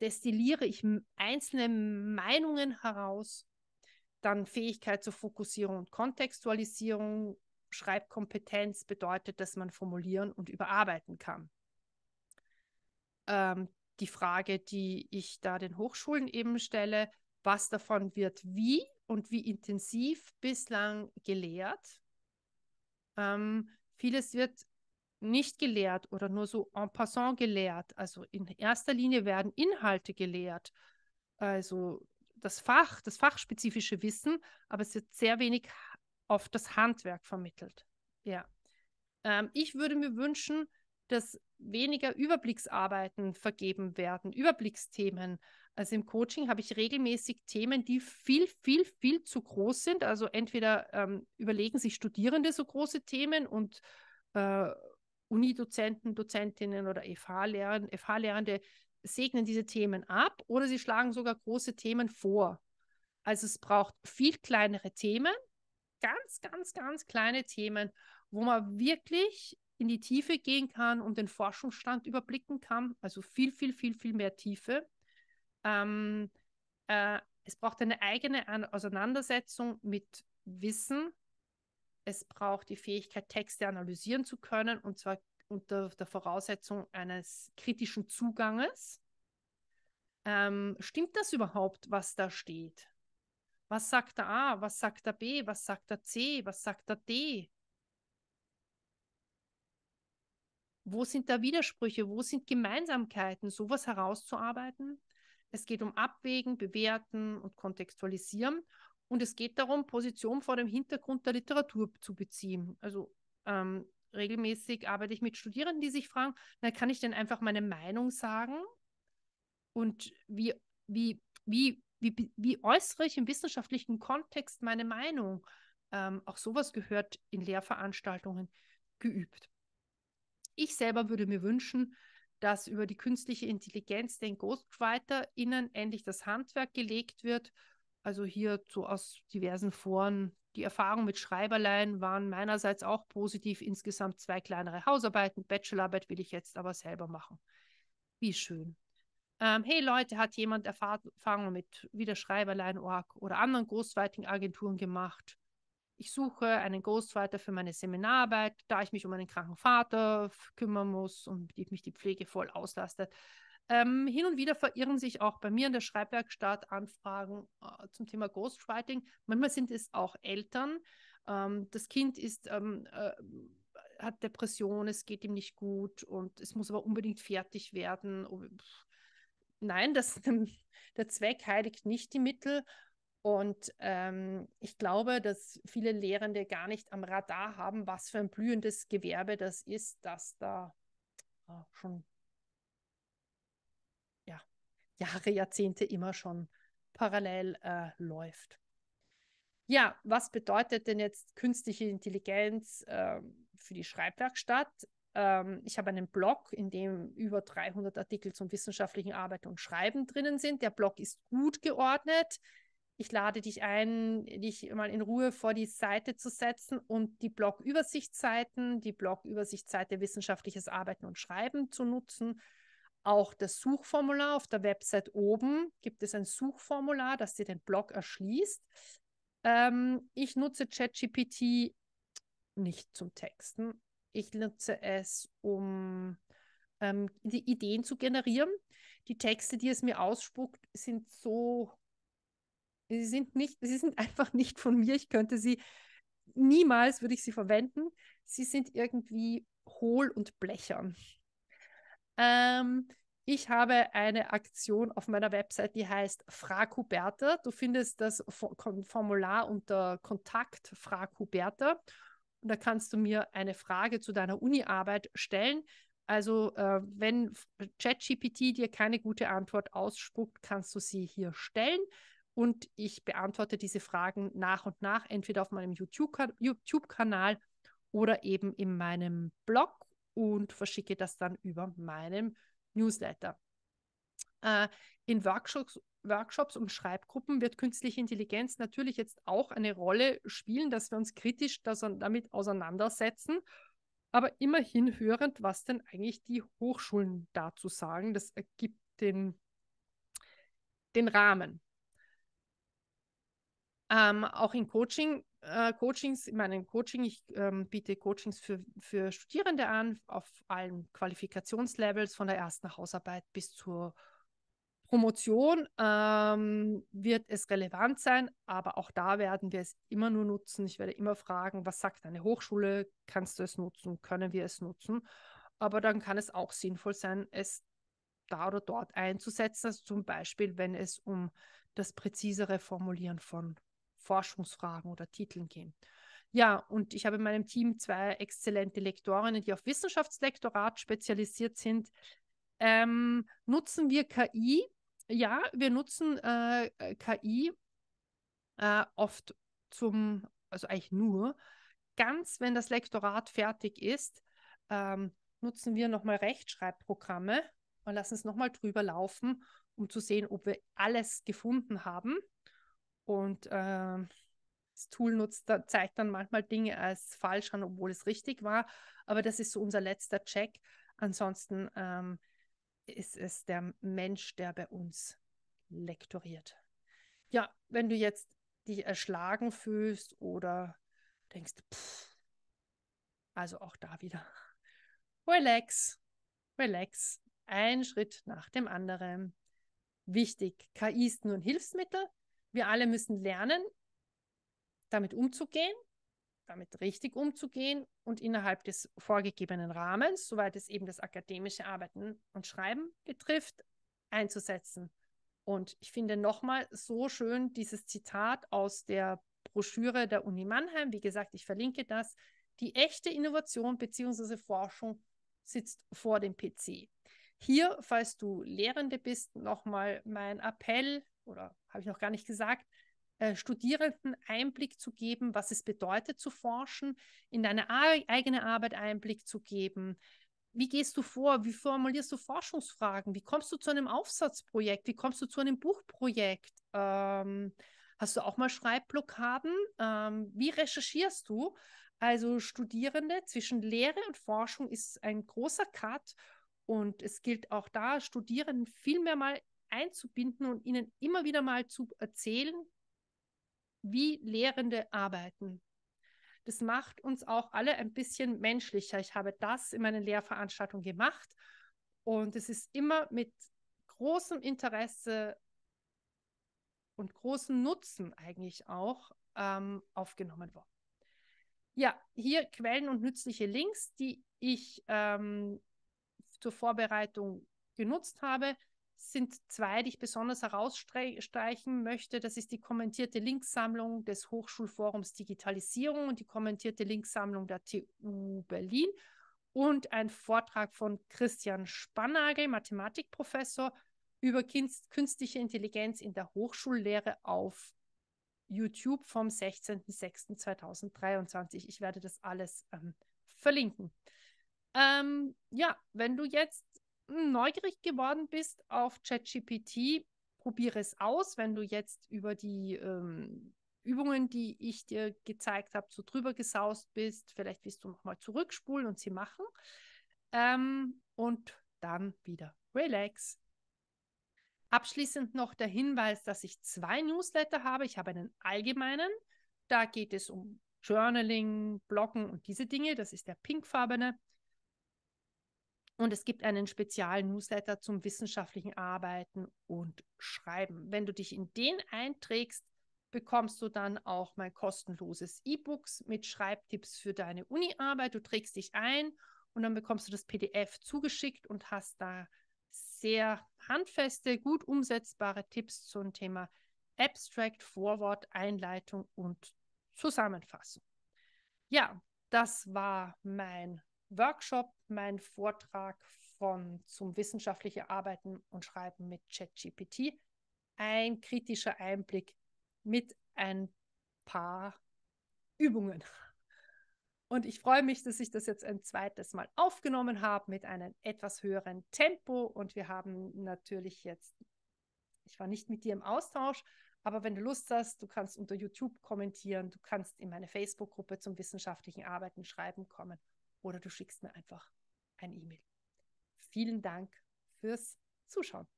destilliere ich einzelne Meinungen heraus? dann Fähigkeit zur Fokussierung und Kontextualisierung. Schreibkompetenz bedeutet, dass man formulieren und überarbeiten kann. Ähm, die Frage, die ich da den Hochschulen eben stelle, was davon wird wie und wie intensiv bislang gelehrt. Ähm, vieles wird nicht gelehrt oder nur so en passant gelehrt. Also in erster Linie werden Inhalte gelehrt. Also das Fach, das fachspezifische Wissen, aber es wird sehr wenig auf das Handwerk vermittelt. Ja. Ähm, ich würde mir wünschen, dass weniger Überblicksarbeiten vergeben werden, Überblicksthemen. Also im Coaching habe ich regelmäßig Themen, die viel, viel, viel zu groß sind. Also entweder ähm, überlegen sich Studierende so große Themen und äh, Unidozenten, Dozentinnen oder FH-Lehrende, FH segnen diese Themen ab oder sie schlagen sogar große Themen vor. Also es braucht viel kleinere Themen, ganz, ganz, ganz kleine Themen, wo man wirklich in die Tiefe gehen kann und den Forschungsstand überblicken kann. Also viel, viel, viel, viel mehr Tiefe. Ähm, äh, es braucht eine eigene An Auseinandersetzung mit Wissen. Es braucht die Fähigkeit, Texte analysieren zu können und zwar unter der Voraussetzung eines kritischen Zuganges. Ähm, stimmt das überhaupt, was da steht? Was sagt der A? Was sagt der B? Was sagt der C? Was sagt der D? Wo sind da Widersprüche? Wo sind Gemeinsamkeiten? Sowas herauszuarbeiten. Es geht um Abwägen, Bewerten und Kontextualisieren. Und es geht darum, Position vor dem Hintergrund der Literatur zu beziehen. Also ähm, regelmäßig arbeite ich mit Studierenden, die sich fragen, na, kann ich denn einfach meine Meinung sagen? Und wie, wie, wie, wie, wie äußere ich im wissenschaftlichen Kontext meine Meinung? Ähm, auch sowas gehört in Lehrveranstaltungen geübt. Ich selber würde mir wünschen, dass über die künstliche Intelligenz den GhostwriterInnen endlich das Handwerk gelegt wird. Also hier so aus diversen Foren die Erfahrungen mit Schreiberlein waren meinerseits auch positiv. Insgesamt zwei kleinere Hausarbeiten. Bachelorarbeit will ich jetzt aber selber machen. Wie schön. Ähm, hey Leute, hat jemand Erfahrungen mit wieder Schreiberlein.org oder anderen Ghostwriting-Agenturen gemacht? Ich suche einen Ghostwriter für meine Seminararbeit, da ich mich um einen kranken Vater kümmern muss und mich die Pflege voll auslastet. Ähm, hin und wieder verirren sich auch bei mir in der Schreibwerkstatt Anfragen äh, zum Thema Ghostwriting. Manchmal sind es auch Eltern. Ähm, das Kind ist, ähm, äh, hat Depression, es geht ihm nicht gut und es muss aber unbedingt fertig werden. Oh, nein, das, der Zweck heiligt nicht die Mittel. Und ähm, ich glaube, dass viele Lehrende gar nicht am Radar haben, was für ein blühendes Gewerbe das ist, das da äh, schon Jahre, Jahrzehnte immer schon parallel äh, läuft. Ja, was bedeutet denn jetzt künstliche Intelligenz äh, für die Schreibwerkstatt? Ähm, ich habe einen Blog, in dem über 300 Artikel zum wissenschaftlichen Arbeiten und Schreiben drinnen sind. Der Blog ist gut geordnet. Ich lade dich ein, dich mal in Ruhe vor die Seite zu setzen und die Blog-Übersichtsseiten, die Blog-Übersichtsseite wissenschaftliches Arbeiten und Schreiben zu nutzen auch das Suchformular auf der Website oben gibt es ein Suchformular, das dir den Blog erschließt. Ähm, ich nutze ChatGPT nicht zum Texten. Ich nutze es, um ähm, die Ideen zu generieren. Die Texte, die es mir ausspuckt, sind so, sie sind nicht, sie sind einfach nicht von mir. Ich könnte sie niemals würde ich sie verwenden. Sie sind irgendwie hohl und blechern. Ähm, ich habe eine Aktion auf meiner Website, die heißt Frag Huberta. Du findest das Formular unter Kontakt Frag Huberta. Und da kannst du mir eine Frage zu deiner Uni-Arbeit stellen. Also äh, wenn ChatGPT dir keine gute Antwort ausspuckt, kannst du sie hier stellen. Und ich beantworte diese Fragen nach und nach, entweder auf meinem YouTube-Kanal oder eben in meinem Blog und verschicke das dann über meinem Newsletter. Äh, in Workshops, Workshops und Schreibgruppen wird künstliche Intelligenz natürlich jetzt auch eine Rolle spielen, dass wir uns kritisch das, damit auseinandersetzen, aber immerhin hörend, was denn eigentlich die Hochschulen dazu sagen. Das ergibt den, den Rahmen. Ähm, auch in Coaching äh, Coachings, in meinem Coaching, ich ähm, biete Coachings für, für Studierende an, auf allen Qualifikationslevels, von der ersten Hausarbeit bis zur Promotion ähm, wird es relevant sein, aber auch da werden wir es immer nur nutzen. Ich werde immer fragen, was sagt eine Hochschule? Kannst du es nutzen? Können wir es nutzen? Aber dann kann es auch sinnvoll sein, es da oder dort einzusetzen. Also zum Beispiel, wenn es um das präzisere Formulieren von Forschungsfragen oder Titeln gehen. Ja, und ich habe in meinem Team zwei exzellente Lektorinnen, die auf Wissenschaftslektorat spezialisiert sind. Ähm, nutzen wir KI? Ja, wir nutzen äh, KI äh, oft zum, also eigentlich nur, ganz wenn das Lektorat fertig ist, ähm, nutzen wir nochmal Rechtschreibprogramme und lassen es nochmal drüber laufen, um zu sehen, ob wir alles gefunden haben und äh, das Tool nutzt, da zeigt dann manchmal Dinge als falsch an, obwohl es richtig war. Aber das ist so unser letzter Check. Ansonsten ähm, ist es der Mensch, der bei uns lektoriert. Ja, wenn du jetzt dich erschlagen fühlst oder denkst, pff, also auch da wieder. Relax, relax, ein Schritt nach dem anderen. Wichtig, KI ist nur ein Hilfsmittel, wir alle müssen lernen, damit umzugehen, damit richtig umzugehen und innerhalb des vorgegebenen Rahmens, soweit es eben das akademische Arbeiten und Schreiben betrifft, einzusetzen. Und ich finde nochmal so schön dieses Zitat aus der Broschüre der Uni Mannheim. Wie gesagt, ich verlinke das. Die echte Innovation bzw. Forschung sitzt vor dem PC. Hier, falls du Lehrende bist, nochmal mein Appell oder habe ich noch gar nicht gesagt, äh, Studierenden Einblick zu geben, was es bedeutet zu forschen, in deine eigene Arbeit Einblick zu geben. Wie gehst du vor? Wie formulierst du Forschungsfragen? Wie kommst du zu einem Aufsatzprojekt? Wie kommst du zu einem Buchprojekt? Ähm, hast du auch mal Schreibblockaden? Ähm, wie recherchierst du? Also Studierende zwischen Lehre und Forschung ist ein großer Cut und es gilt auch da, Studierenden vielmehr mal einzubinden und ihnen immer wieder mal zu erzählen, wie Lehrende arbeiten. Das macht uns auch alle ein bisschen menschlicher. Ich habe das in meinen Lehrveranstaltungen gemacht und es ist immer mit großem Interesse und großem Nutzen eigentlich auch ähm, aufgenommen worden. Ja, hier Quellen und nützliche Links, die ich ähm, zur Vorbereitung genutzt habe sind zwei, die ich besonders herausstreichen möchte. Das ist die kommentierte Linksammlung des Hochschulforums Digitalisierung und die kommentierte Linksammlung der TU Berlin und ein Vortrag von Christian Spannagel, Mathematikprofessor, über künstliche Intelligenz in der Hochschullehre auf YouTube vom 16.06.2023. Ich werde das alles ähm, verlinken. Ähm, ja, wenn du jetzt neugierig geworden bist auf ChatGPT, probiere es aus, wenn du jetzt über die ähm, Übungen, die ich dir gezeigt habe, so drüber gesaust bist. Vielleicht willst du nochmal zurückspulen und sie machen. Ähm, und dann wieder relax. Abschließend noch der Hinweis, dass ich zwei Newsletter habe. Ich habe einen allgemeinen, da geht es um Journaling, Bloggen und diese Dinge. Das ist der pinkfarbene. Und es gibt einen speziellen Newsletter zum wissenschaftlichen Arbeiten und Schreiben. Wenn du dich in den einträgst, bekommst du dann auch mein kostenloses E-Books mit Schreibtipps für deine Uni-Arbeit. Du trägst dich ein und dann bekommst du das PDF zugeschickt und hast da sehr handfeste, gut umsetzbare Tipps zum Thema Abstract, Vorwort, Einleitung und Zusammenfassung. Ja, das war mein Workshop meinen Vortrag von zum wissenschaftlichen Arbeiten und Schreiben mit ChatGPT ein kritischer Einblick mit ein paar Übungen. Und ich freue mich, dass ich das jetzt ein zweites Mal aufgenommen habe mit einem etwas höheren Tempo. Und wir haben natürlich jetzt, ich war nicht mit dir im Austausch, aber wenn du Lust hast, du kannst unter YouTube kommentieren, du kannst in meine Facebook-Gruppe zum wissenschaftlichen Arbeiten schreiben kommen oder du schickst mir einfach ein E-Mail. Vielen Dank fürs Zuschauen.